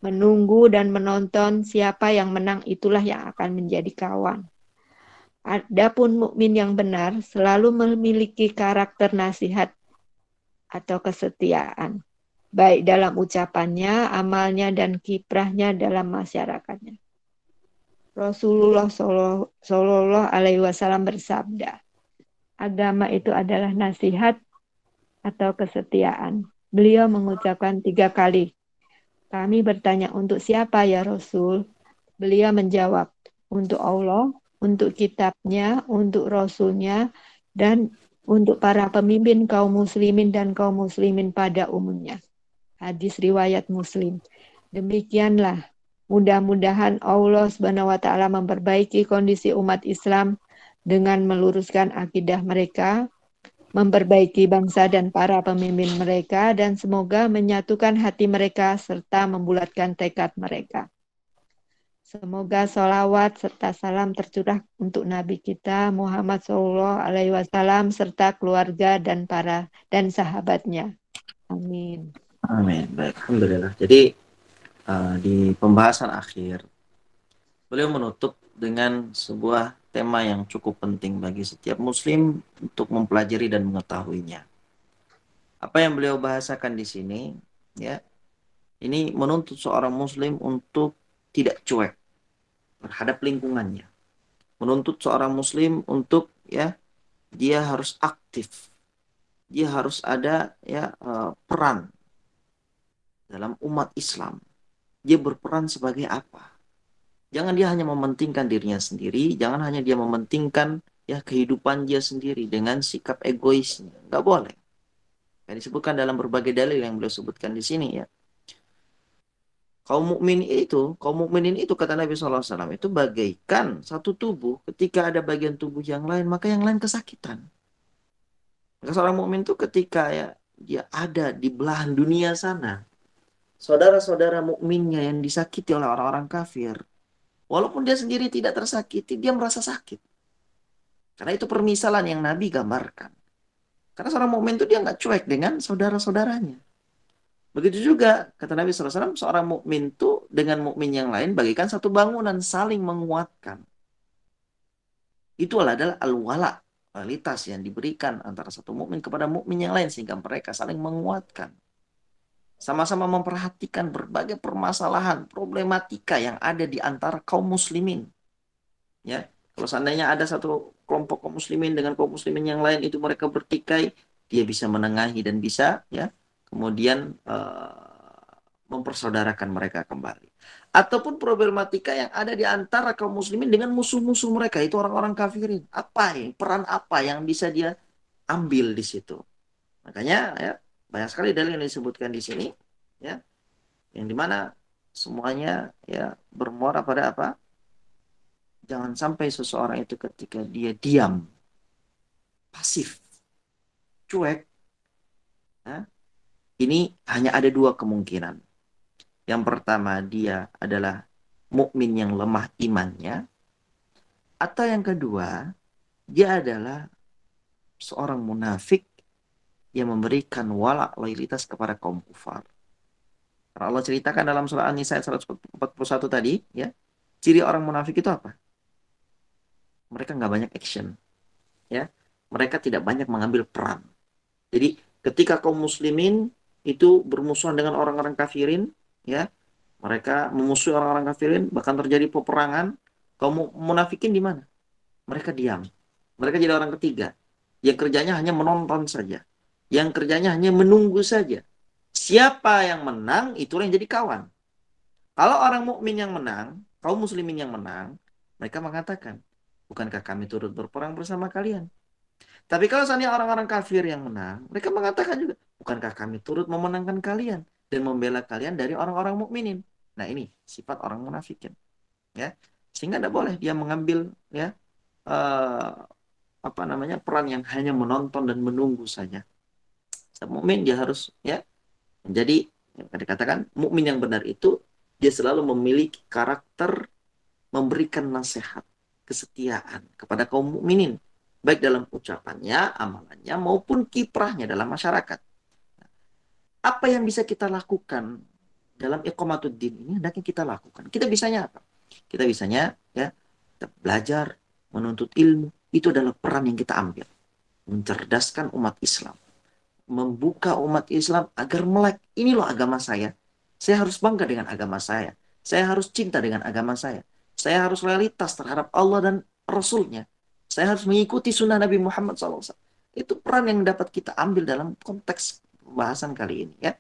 Menunggu dan menonton siapa yang menang itulah yang akan menjadi kawan. Adapun mukmin yang benar selalu memiliki karakter nasihat atau kesetiaan, baik dalam ucapannya, amalnya, dan kiprahnya dalam masyarakatnya. Rasulullah Shallallahu Alaihi Wasallam bersabda, agama itu adalah nasihat atau kesetiaan. Beliau mengucapkan tiga kali. Kami bertanya untuk siapa ya Rasul? Beliau menjawab, untuk Allah, untuk kitabnya, untuk rasulnya, dan untuk para pemimpin kaum muslimin dan kaum muslimin pada umumnya. Hadis riwayat muslim. Demikianlah, mudah-mudahan Allah SWT memperbaiki kondisi umat Islam dengan meluruskan akidah mereka, memperbaiki bangsa dan para pemimpin mereka, dan semoga menyatukan hati mereka serta membulatkan tekad mereka. Semoga sholawat serta salam tercurah untuk Nabi kita Muhammad Shallallahu Alaihi Wasallam serta keluarga dan para dan sahabatnya. Amin. Amin. Baik, alhamdulillah. Jadi uh, di pembahasan akhir beliau menutup dengan sebuah tema yang cukup penting bagi setiap muslim untuk mempelajari dan mengetahuinya. Apa yang beliau bahasakan di sini ya ini menuntut seorang muslim untuk tidak cuek terhadap lingkungannya. Menuntut seorang muslim untuk ya dia harus aktif. Dia harus ada ya eh, peran dalam umat Islam. Dia berperan sebagai apa? jangan dia hanya mementingkan dirinya sendiri, jangan hanya dia mementingkan ya kehidupan dia sendiri dengan sikap egoisnya. Nggak boleh. Yang disebutkan dalam berbagai dalil yang beliau sebutkan di sini ya. Kaum mukmin itu, kaum mukminin itu kata Nabi SAW itu bagaikan satu tubuh. Ketika ada bagian tubuh yang lain, maka yang lain kesakitan. Maka seorang mukmin itu ketika ya dia ada di belahan dunia sana, saudara-saudara mukminnya yang disakiti oleh orang-orang kafir, Walaupun dia sendiri tidak tersakiti, dia merasa sakit. Karena itu permisalan yang Nabi gambarkan. Karena seorang mukmin itu dia nggak cuek dengan saudara-saudaranya. Begitu juga kata Nabi SAW, seorang mukmin itu dengan mukmin yang lain bagikan satu bangunan saling menguatkan. Itu adalah al-wala, kualitas yang diberikan antara satu mukmin kepada mukmin yang lain sehingga mereka saling menguatkan sama-sama memperhatikan berbagai permasalahan, problematika yang ada di antara kaum muslimin. Ya, kalau seandainya ada satu kelompok kaum muslimin dengan kaum muslimin yang lain itu mereka bertikai, dia bisa menengahi dan bisa ya kemudian uh, mempersaudarakan mereka kembali. Ataupun problematika yang ada di antara kaum muslimin dengan musuh-musuh mereka itu orang-orang kafirin. Apa yang peran apa yang bisa dia ambil di situ? Makanya ya banyak sekali dalil yang disebutkan di sini ya yang dimana semuanya ya bermuara pada apa jangan sampai seseorang itu ketika dia diam pasif cuek ya, ini hanya ada dua kemungkinan yang pertama dia adalah mukmin yang lemah imannya atau yang kedua dia adalah seorang munafik yang memberikan wala loyalitas kepada kaum kufar. Karena Allah ceritakan dalam surah An-Nisa 141 tadi, ya, ciri orang munafik itu apa? Mereka nggak banyak action, ya. Mereka tidak banyak mengambil peran. Jadi ketika kaum muslimin itu bermusuhan dengan orang-orang kafirin, ya, mereka memusuhi orang-orang kafirin, bahkan terjadi peperangan. Kaum munafikin di mana? Mereka diam. Mereka jadi orang ketiga yang kerjanya hanya menonton saja yang kerjanya hanya menunggu saja. Siapa yang menang itulah yang jadi kawan. Kalau orang mukmin yang menang, kaum muslimin yang menang, mereka mengatakan, bukankah kami turut berperang bersama kalian? Tapi kalau seandainya orang-orang kafir yang menang, mereka mengatakan juga, bukankah kami turut memenangkan kalian dan membela kalian dari orang-orang mukminin? Nah ini sifat orang munafikin, ya. Sehingga tidak boleh dia mengambil ya uh, apa namanya peran yang hanya menonton dan menunggu saja setiap mukmin dia harus ya menjadi yang dikatakan mukmin yang benar itu dia selalu memiliki karakter memberikan nasihat, kesetiaan kepada kaum mukminin, baik dalam ucapannya, amalannya maupun kiprahnya dalam masyarakat. Nah, apa yang bisa kita lakukan dalam iqamatuddin ini hendaknya kita lakukan. Kita bisanya apa? Kita bisanya ya kita belajar, menuntut ilmu, itu adalah peran yang kita ambil. Mencerdaskan umat Islam membuka umat Islam agar melek ini loh agama saya. Saya harus bangga dengan agama saya. Saya harus cinta dengan agama saya. Saya harus realitas terhadap Allah dan Rasulnya. Saya harus mengikuti sunnah Nabi Muhammad SAW. Itu peran yang dapat kita ambil dalam konteks pembahasan kali ini ya.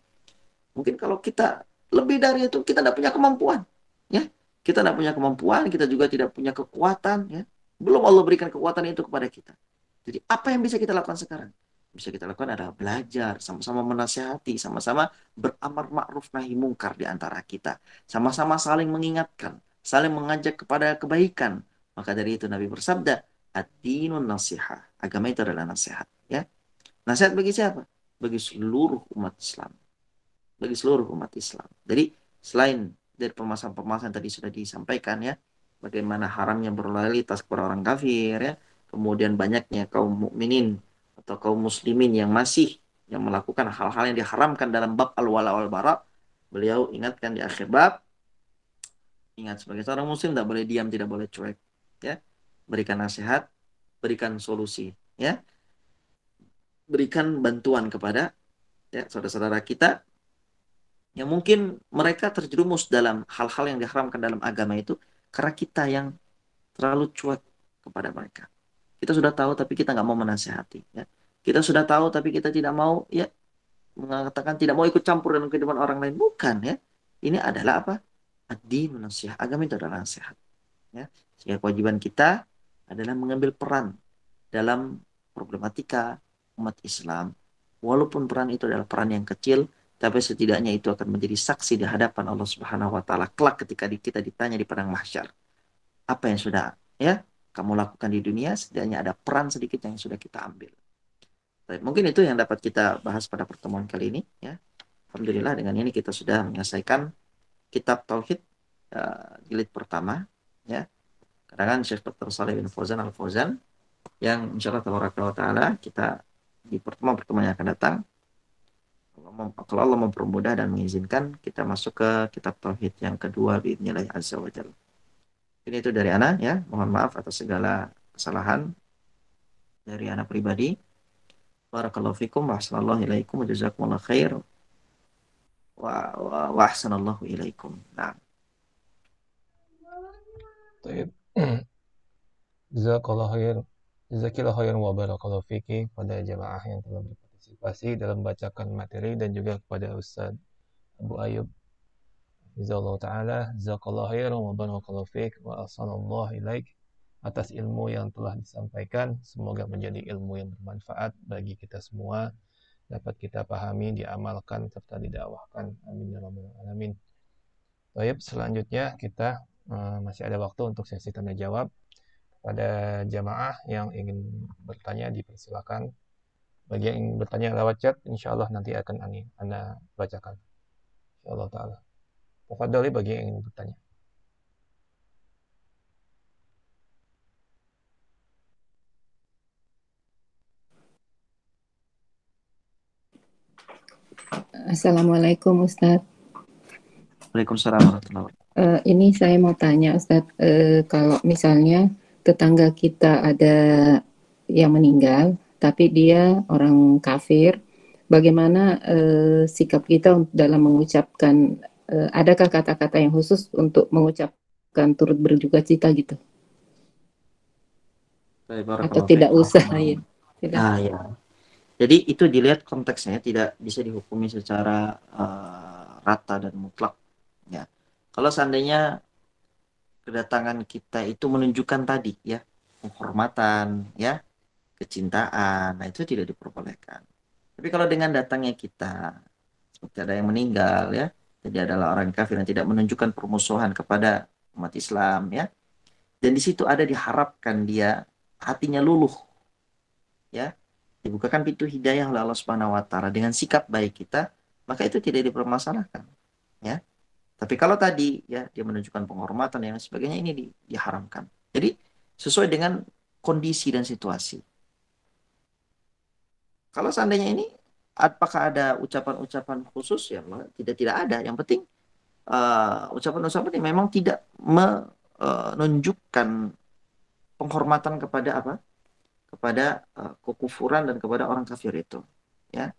Mungkin kalau kita lebih dari itu kita tidak punya kemampuan ya. Kita tidak punya kemampuan, kita juga tidak punya kekuatan ya. Belum Allah berikan kekuatan itu kepada kita. Jadi apa yang bisa kita lakukan sekarang? bisa kita lakukan adalah belajar, sama-sama menasehati, sama-sama beramar ma'ruf nahi mungkar di antara kita. Sama-sama saling mengingatkan, saling mengajak kepada kebaikan. Maka dari itu Nabi bersabda, Adinun nasihat. Agama itu adalah nasihat. Ya. Nasihat bagi siapa? Bagi seluruh umat Islam. Bagi seluruh umat Islam. Jadi selain dari permasalahan-permasalahan tadi sudah disampaikan ya, bagaimana haramnya berloyalitas kepada orang kafir ya, kemudian banyaknya kaum mukminin atau kaum muslimin yang masih yang melakukan hal-hal yang diharamkan dalam bab al-wala wal bara beliau ingatkan di akhir bab ingat sebagai seorang muslim tidak boleh diam tidak boleh cuek ya berikan nasihat berikan solusi ya berikan bantuan kepada ya saudara-saudara kita yang mungkin mereka terjerumus dalam hal-hal yang diharamkan dalam agama itu karena kita yang terlalu cuek kepada mereka kita sudah tahu tapi kita nggak mau menasehati ya kita sudah tahu tapi kita tidak mau ya mengatakan tidak mau ikut campur dalam kehidupan orang lain bukan ya ini adalah apa adi manusia agama itu adalah nasihat ya sehingga kewajiban kita adalah mengambil peran dalam problematika umat Islam walaupun peran itu adalah peran yang kecil tapi setidaknya itu akan menjadi saksi di hadapan Allah Subhanahu wa taala kelak ketika kita ditanya di padang mahsyar apa yang sudah ya kamu lakukan di dunia setidaknya ada peran sedikit yang sudah kita ambil Baik, mungkin itu yang dapat kita bahas pada pertemuan kali ini ya. Alhamdulillah dengan ini kita sudah menyelesaikan kitab tauhid uh, pertama ya. kan Syekh Dr. Saleh bin Fauzan Al Fauzan yang insyaallah tabaraka taala kita di pertemuan-pertemuan yang akan datang kalau Allah mempermudah dan mengizinkan kita masuk ke kitab tauhid yang kedua nilai azza wa jalla. Ini itu dari ana ya, mohon maaf atas segala kesalahan dari anak pribadi. Barakallahu fikum wa ahsanallahu ilaikum wa jazakumullah khair wa, wa, wa ahsanallahu ilaikum. Nah. Baik. Jazakallah khair. Jazakillah khair wa barakallahu fiki pada jemaah yang telah berpartisipasi dalam bacakan materi dan juga kepada Ustaz Abu Ayub. Jazakallah ta'ala. Jazakallah khair wa barakallahu fiki wa ahsanallahu ilaikum atas ilmu yang telah disampaikan. Semoga menjadi ilmu yang bermanfaat bagi kita semua. Dapat kita pahami, diamalkan, serta didakwahkan. Amin ya rabbal alamin. Baik, selanjutnya kita eh, masih ada waktu untuk sesi tanya jawab. Pada jamaah yang ingin bertanya dipersilakan. Bagi yang ingin bertanya lewat chat, insya Allah nanti akan Anda bacakan. Insya Allah Ta'ala. Tafadhali bagi yang ingin bertanya. Assalamualaikum Ustaz. Waalaikumsalam warahmatullahi wabarakatuh. Eh, ini saya mau tanya Ustaz, uh, eh, kalau misalnya tetangga kita ada yang meninggal, tapi dia orang kafir, bagaimana uh, sikap kita dalam mengucapkan, uh, adakah kata-kata yang khusus untuk mengucapkan turut berduka cita gitu? Atau tidak usah ya. Ah, ya. Jadi itu dilihat konteksnya tidak bisa dihukumi secara uh, rata dan mutlak. Ya, kalau seandainya kedatangan kita itu menunjukkan tadi ya penghormatan, ya kecintaan, nah itu tidak diperbolehkan. Tapi kalau dengan datangnya kita seperti ada yang meninggal ya, jadi adalah orang kafir yang tidak menunjukkan permusuhan kepada umat Islam ya, dan di situ ada diharapkan dia hatinya luluh ya dibukakan pintu hidayah oleh Allah Subhanahu wa taala dengan sikap baik kita, maka itu tidak dipermasalahkan. Ya. Tapi kalau tadi ya dia menunjukkan penghormatan dan sebagainya ini diharamkan. Jadi sesuai dengan kondisi dan situasi. Kalau seandainya ini apakah ada ucapan-ucapan khusus ya tidak tidak ada. Yang penting ucapan eh, ucapan-ucapan yang memang tidak menunjukkan eh, penghormatan kepada apa? kepada uh, kekufuran dan kepada orang kafir itu ya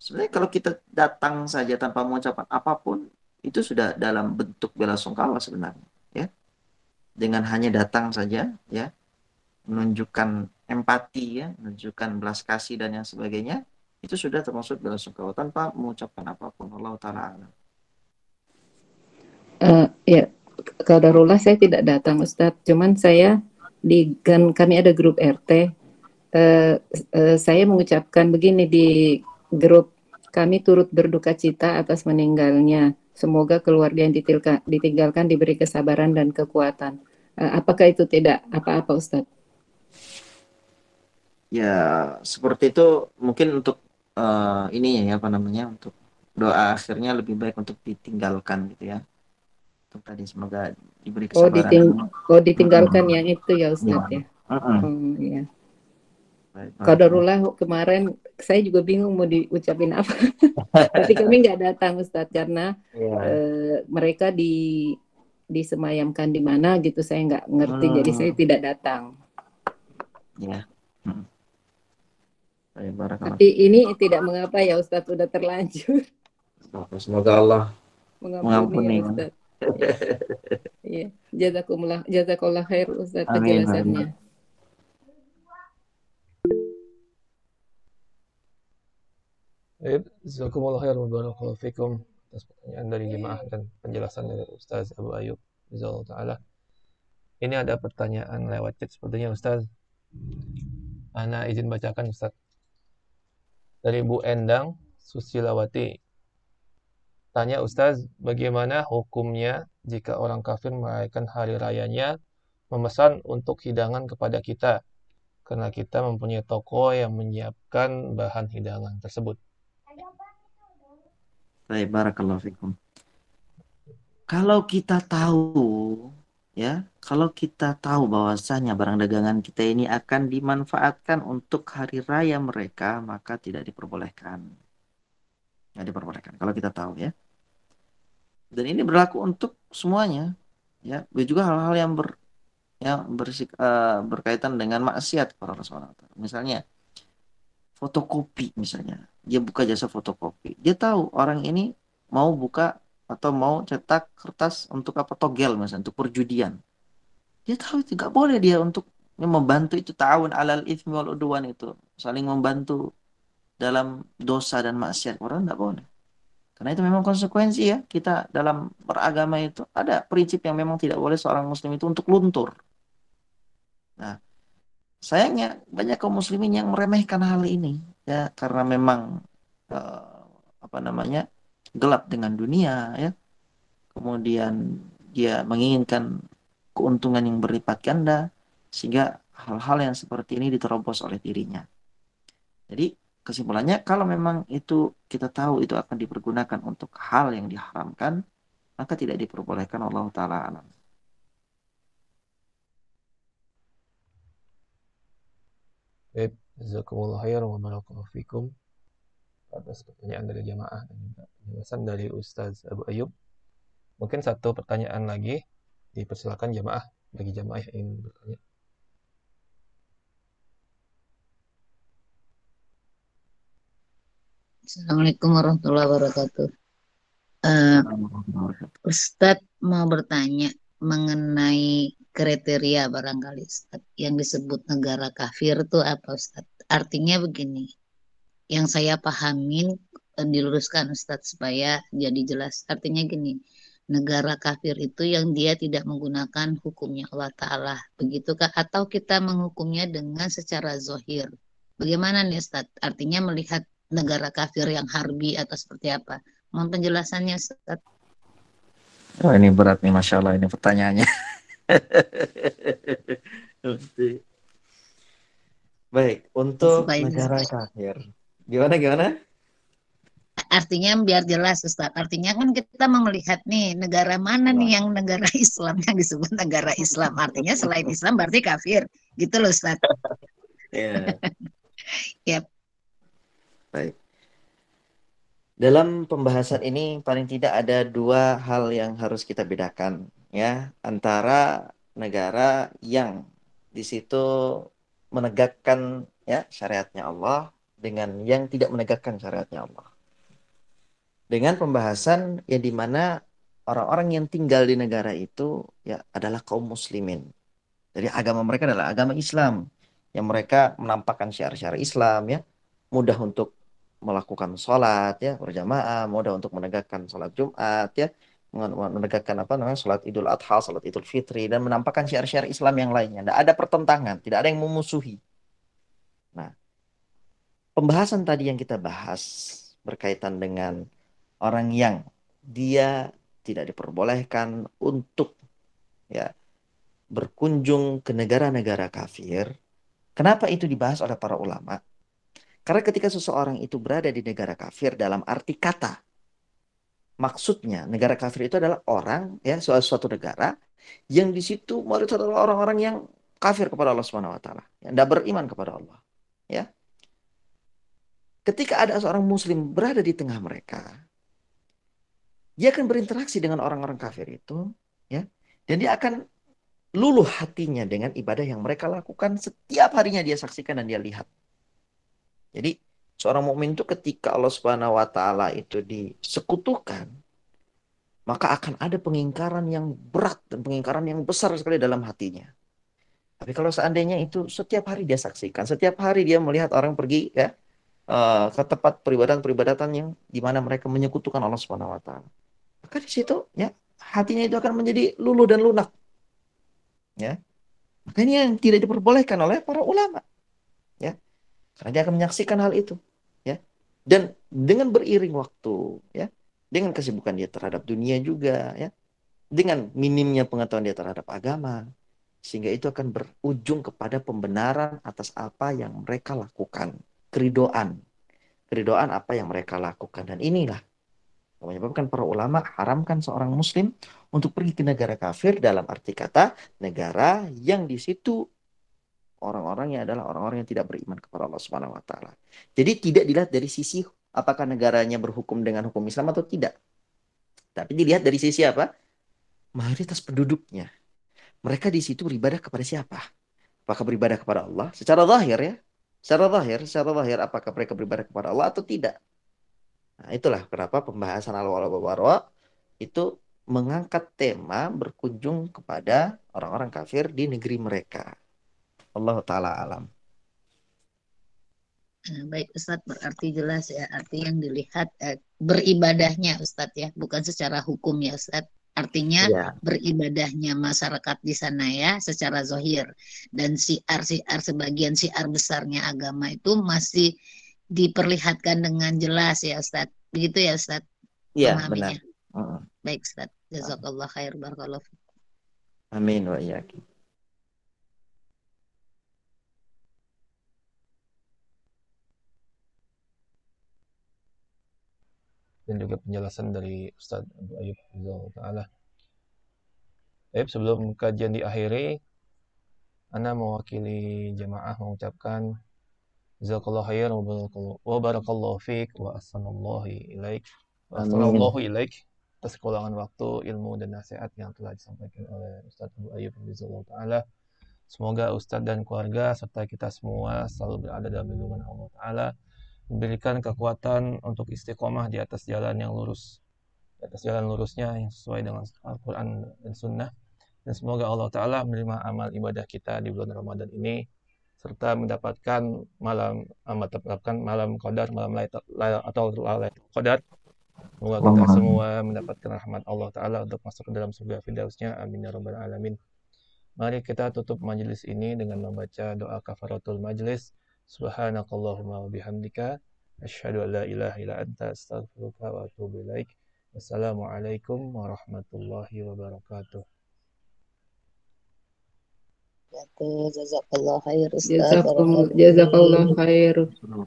sebenarnya kalau kita datang saja tanpa mengucapkan apapun itu sudah dalam bentuk bela sungkawa sebenarnya ya dengan hanya datang saja ya menunjukkan empati ya menunjukkan belas kasih dan yang sebagainya itu sudah termasuk bela sungkawa tanpa mengucapkan apapun Allah taala uh, ya darulah saya tidak datang Ustadz cuman saya di kan kami ada grup RT. Uh, eh, uh, eh, saya mengucapkan begini di grup kami turut berduka cita atas meninggalnya. Semoga keluarga yang ditilka, ditinggalkan diberi kesabaran dan kekuatan. Uh, apakah itu tidak apa-apa, Ustadz? Ya, seperti itu mungkin untuk uh, ini ya apa namanya untuk doa akhirnya lebih baik untuk ditinggalkan gitu ya itu tadi semoga diberi kesabaran. Oh, diting oh ditinggalkan yang itu ya Ustaz iya. ya. Oh, ya. dorulah Kadarullah kemarin saya juga bingung mau diucapin apa. Tapi kami nggak datang Ustadz karena yeah. Iya. uh, mereka di disemayamkan di mana gitu saya nggak ngerti hmm. jadi saya tidak datang. Ya. Hmm. Tapi ini tidak mengapa ya Ustadz sudah terlanjur. Semoga Allah mengampuni. Ya, Ustadz. Iya. Jazakumullah jazakallah khair Ustaz penjelasannya. Baik, jazakumullah khair wa barakallahu fikum atas pertanyaan dari jemaah dan penjelasan dari Ustaz Abu Ayub Rizal Ta'ala. Ini ada pertanyaan lewat chat sepertinya Ustaz. Ana izin bacakan Ustaz. Dari Bu Endang Susilawati. Tanya Ustaz, bagaimana hukumnya jika orang kafir merayakan hari rayanya memesan untuk hidangan kepada kita karena kita mempunyai toko yang menyiapkan bahan hidangan tersebut. Baik, barakallahu fikum. Kalau kita tahu ya, kalau kita tahu bahwasanya barang dagangan kita ini akan dimanfaatkan untuk hari raya mereka, maka tidak diperbolehkan. Tidak diperbolehkan kalau kita tahu ya dan ini berlaku untuk semuanya ya juga hal-hal yang ber yang bersik, uh, berkaitan dengan maksiat para rasulullah. misalnya fotokopi misalnya dia buka jasa fotokopi dia tahu orang ini mau buka atau mau cetak kertas untuk apa togel misalnya untuk perjudian dia tahu itu nggak boleh dia untuk ya, membantu itu tahun alal ithmi wal udwan itu saling membantu dalam dosa dan maksiat orang nggak boleh karena itu memang konsekuensi ya kita dalam beragama itu ada prinsip yang memang tidak boleh seorang muslim itu untuk luntur. Nah, sayangnya banyak kaum muslimin yang meremehkan hal ini ya karena memang eh, apa namanya gelap dengan dunia ya. Kemudian dia menginginkan keuntungan yang berlipat ganda sehingga hal-hal yang seperti ini diterobos oleh dirinya. Jadi kesimpulannya kalau memang itu kita tahu itu akan dipergunakan untuk hal yang diharamkan maka tidak diperbolehkan Allah taala alam Jazakumullah atas pertanyaan dari jamaah dan dari Ustaz Abu Ayub. Mungkin satu pertanyaan lagi dipersilakan jamaah bagi jamaah yang ingin bertanya. Assalamualaikum warahmatullahi wabarakatuh. Uh, eh, Ustad mau bertanya mengenai kriteria barangkali Ustadz yang disebut negara kafir itu apa ustad? Artinya begini, yang saya pahamin eh, diluruskan ustad supaya jadi jelas. Artinya gini, negara kafir itu yang dia tidak menggunakan hukumnya Allah Ta'ala. Begitu Atau kita menghukumnya dengan secara zohir. Bagaimana nih Ustaz? Artinya melihat negara kafir yang harbi atau seperti apa? Mohon penjelasannya Ustaz. Oh, ini berat nih Masya Allah ini pertanyaannya. Baik, untuk Supaya negara ini. kafir. Gimana gimana? Artinya biar jelas Ustaz. Artinya kan kita melihat nih negara mana nih yang negara Islam yang disebut negara Islam. Artinya selain Islam berarti kafir. Gitu loh Ustaz. Iya. yeah. yep. Baik. Dalam pembahasan ini paling tidak ada dua hal yang harus kita bedakan ya antara negara yang di situ menegakkan ya syariatnya Allah dengan yang tidak menegakkan syariatnya Allah. Dengan pembahasan yang dimana orang-orang yang tinggal di negara itu ya adalah kaum muslimin. Jadi agama mereka adalah agama Islam yang mereka menampakkan syiar-syiar Islam ya, mudah untuk melakukan sholat ya berjamaah mudah untuk menegakkan sholat Jumat ya menegakkan apa namanya sholat Idul Adha, sholat Idul Fitri dan menampakkan syiar-syiar Islam yang lainnya. Tidak ada pertentangan, tidak ada yang memusuhi. Nah, pembahasan tadi yang kita bahas berkaitan dengan orang yang dia tidak diperbolehkan untuk ya berkunjung ke negara-negara kafir. Kenapa itu dibahas oleh para ulama? Karena ketika seseorang itu berada di negara kafir dalam arti kata, maksudnya negara kafir itu adalah orang ya suatu, suatu negara yang di situ mayoritas adalah orang-orang yang kafir kepada Allah Subhanahu wa taala, yang tidak beriman kepada Allah. Ya. Ketika ada seorang muslim berada di tengah mereka, dia akan berinteraksi dengan orang-orang kafir itu, ya. Dan dia akan luluh hatinya dengan ibadah yang mereka lakukan setiap harinya dia saksikan dan dia lihat. Jadi seorang mukmin itu ketika Allah Subhanahu wa taala itu disekutukan maka akan ada pengingkaran yang berat dan pengingkaran yang besar sekali dalam hatinya. Tapi kalau seandainya itu setiap hari dia saksikan, setiap hari dia melihat orang pergi ya eh, ke tempat peribadatan-peribadatan yang di mana mereka menyekutukan Allah Subhanahu wa taala. Maka di situ ya hatinya itu akan menjadi luluh dan lunak. Ya. Makanya yang tidak diperbolehkan oleh para ulama. Karena dia akan menyaksikan hal itu, ya. Dan dengan beriring waktu, ya, dengan kesibukan dia terhadap dunia juga, ya, dengan minimnya pengetahuan dia terhadap agama, sehingga itu akan berujung kepada pembenaran atas apa yang mereka lakukan, keridoan, keridoan apa yang mereka lakukan dan inilah menyebabkan para ulama haramkan seorang muslim untuk pergi ke negara kafir dalam arti kata negara yang di situ orang-orangnya adalah orang-orang yang tidak beriman kepada Allah Subhanahu wa taala. Jadi tidak dilihat dari sisi apakah negaranya berhukum dengan hukum Islam atau tidak. Tapi dilihat dari sisi apa? Mayoritas penduduknya. Mereka di situ beribadah kepada siapa? Apakah beribadah kepada Allah secara zahir ya? Secara zahir, secara zahir apakah mereka beribadah kepada Allah atau tidak? Nah, itulah kenapa pembahasan al-wala warwa itu mengangkat tema berkunjung kepada orang-orang kafir di negeri mereka. Allah taala alam. Nah, baik Ustadz, berarti jelas ya arti yang dilihat eh, beribadahnya Ustadz ya, bukan secara hukum ya Ustadz. Artinya ya. beribadahnya masyarakat di sana ya secara zohir dan siar-siar sebagian siar besarnya agama itu masih diperlihatkan dengan jelas ya Ustadz. Begitu ya Ustadz? Iya benar. Baik Ustadz, jazakallah khair barakallahu Amin wa yakin. dan juga penjelasan dari Ustaz Abu Ayub Taala. Baik, sebelum kajian diakhiri, Anda mewakili jemaah mengucapkan Jazakallah khair wa barakallahu fiik wa assanallahu ilaik wa assalamu ilaik atas kelulangan waktu, ilmu, dan nasihat yang telah disampaikan oleh Ustaz Abu Ayub Taala. Semoga Ustaz dan keluarga serta kita semua selalu berada dalam lindungan Allah Ta'ala diberikan kekuatan untuk istiqomah di atas jalan yang lurus di atas jalan lurusnya yang sesuai dengan Al-Quran dan Sunnah dan semoga Allah Ta'ala menerima amal ibadah kita di bulan Ramadan ini serta mendapatkan malam eh, mendapatkan malam qadar malam laylatul atau lailatul qadar Semoga kita semua mendapatkan rahmat Allah Ta'ala untuk masuk ke dalam surga Firdausnya. Amin ya Rabbal Alamin. Mari kita tutup majelis ini dengan membaca doa kafaratul majelis. Subhanakallahumma wa bihamdika asyhadu an la ilaha illa anta astaghfiruka wa atubu ilaik. Wassalamualaikum warahmatullahi wabarakatuh. Jazakallah khair Jazakallah khair.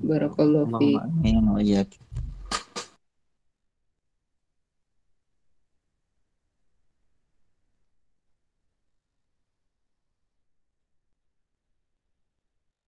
Barakallahu fiik.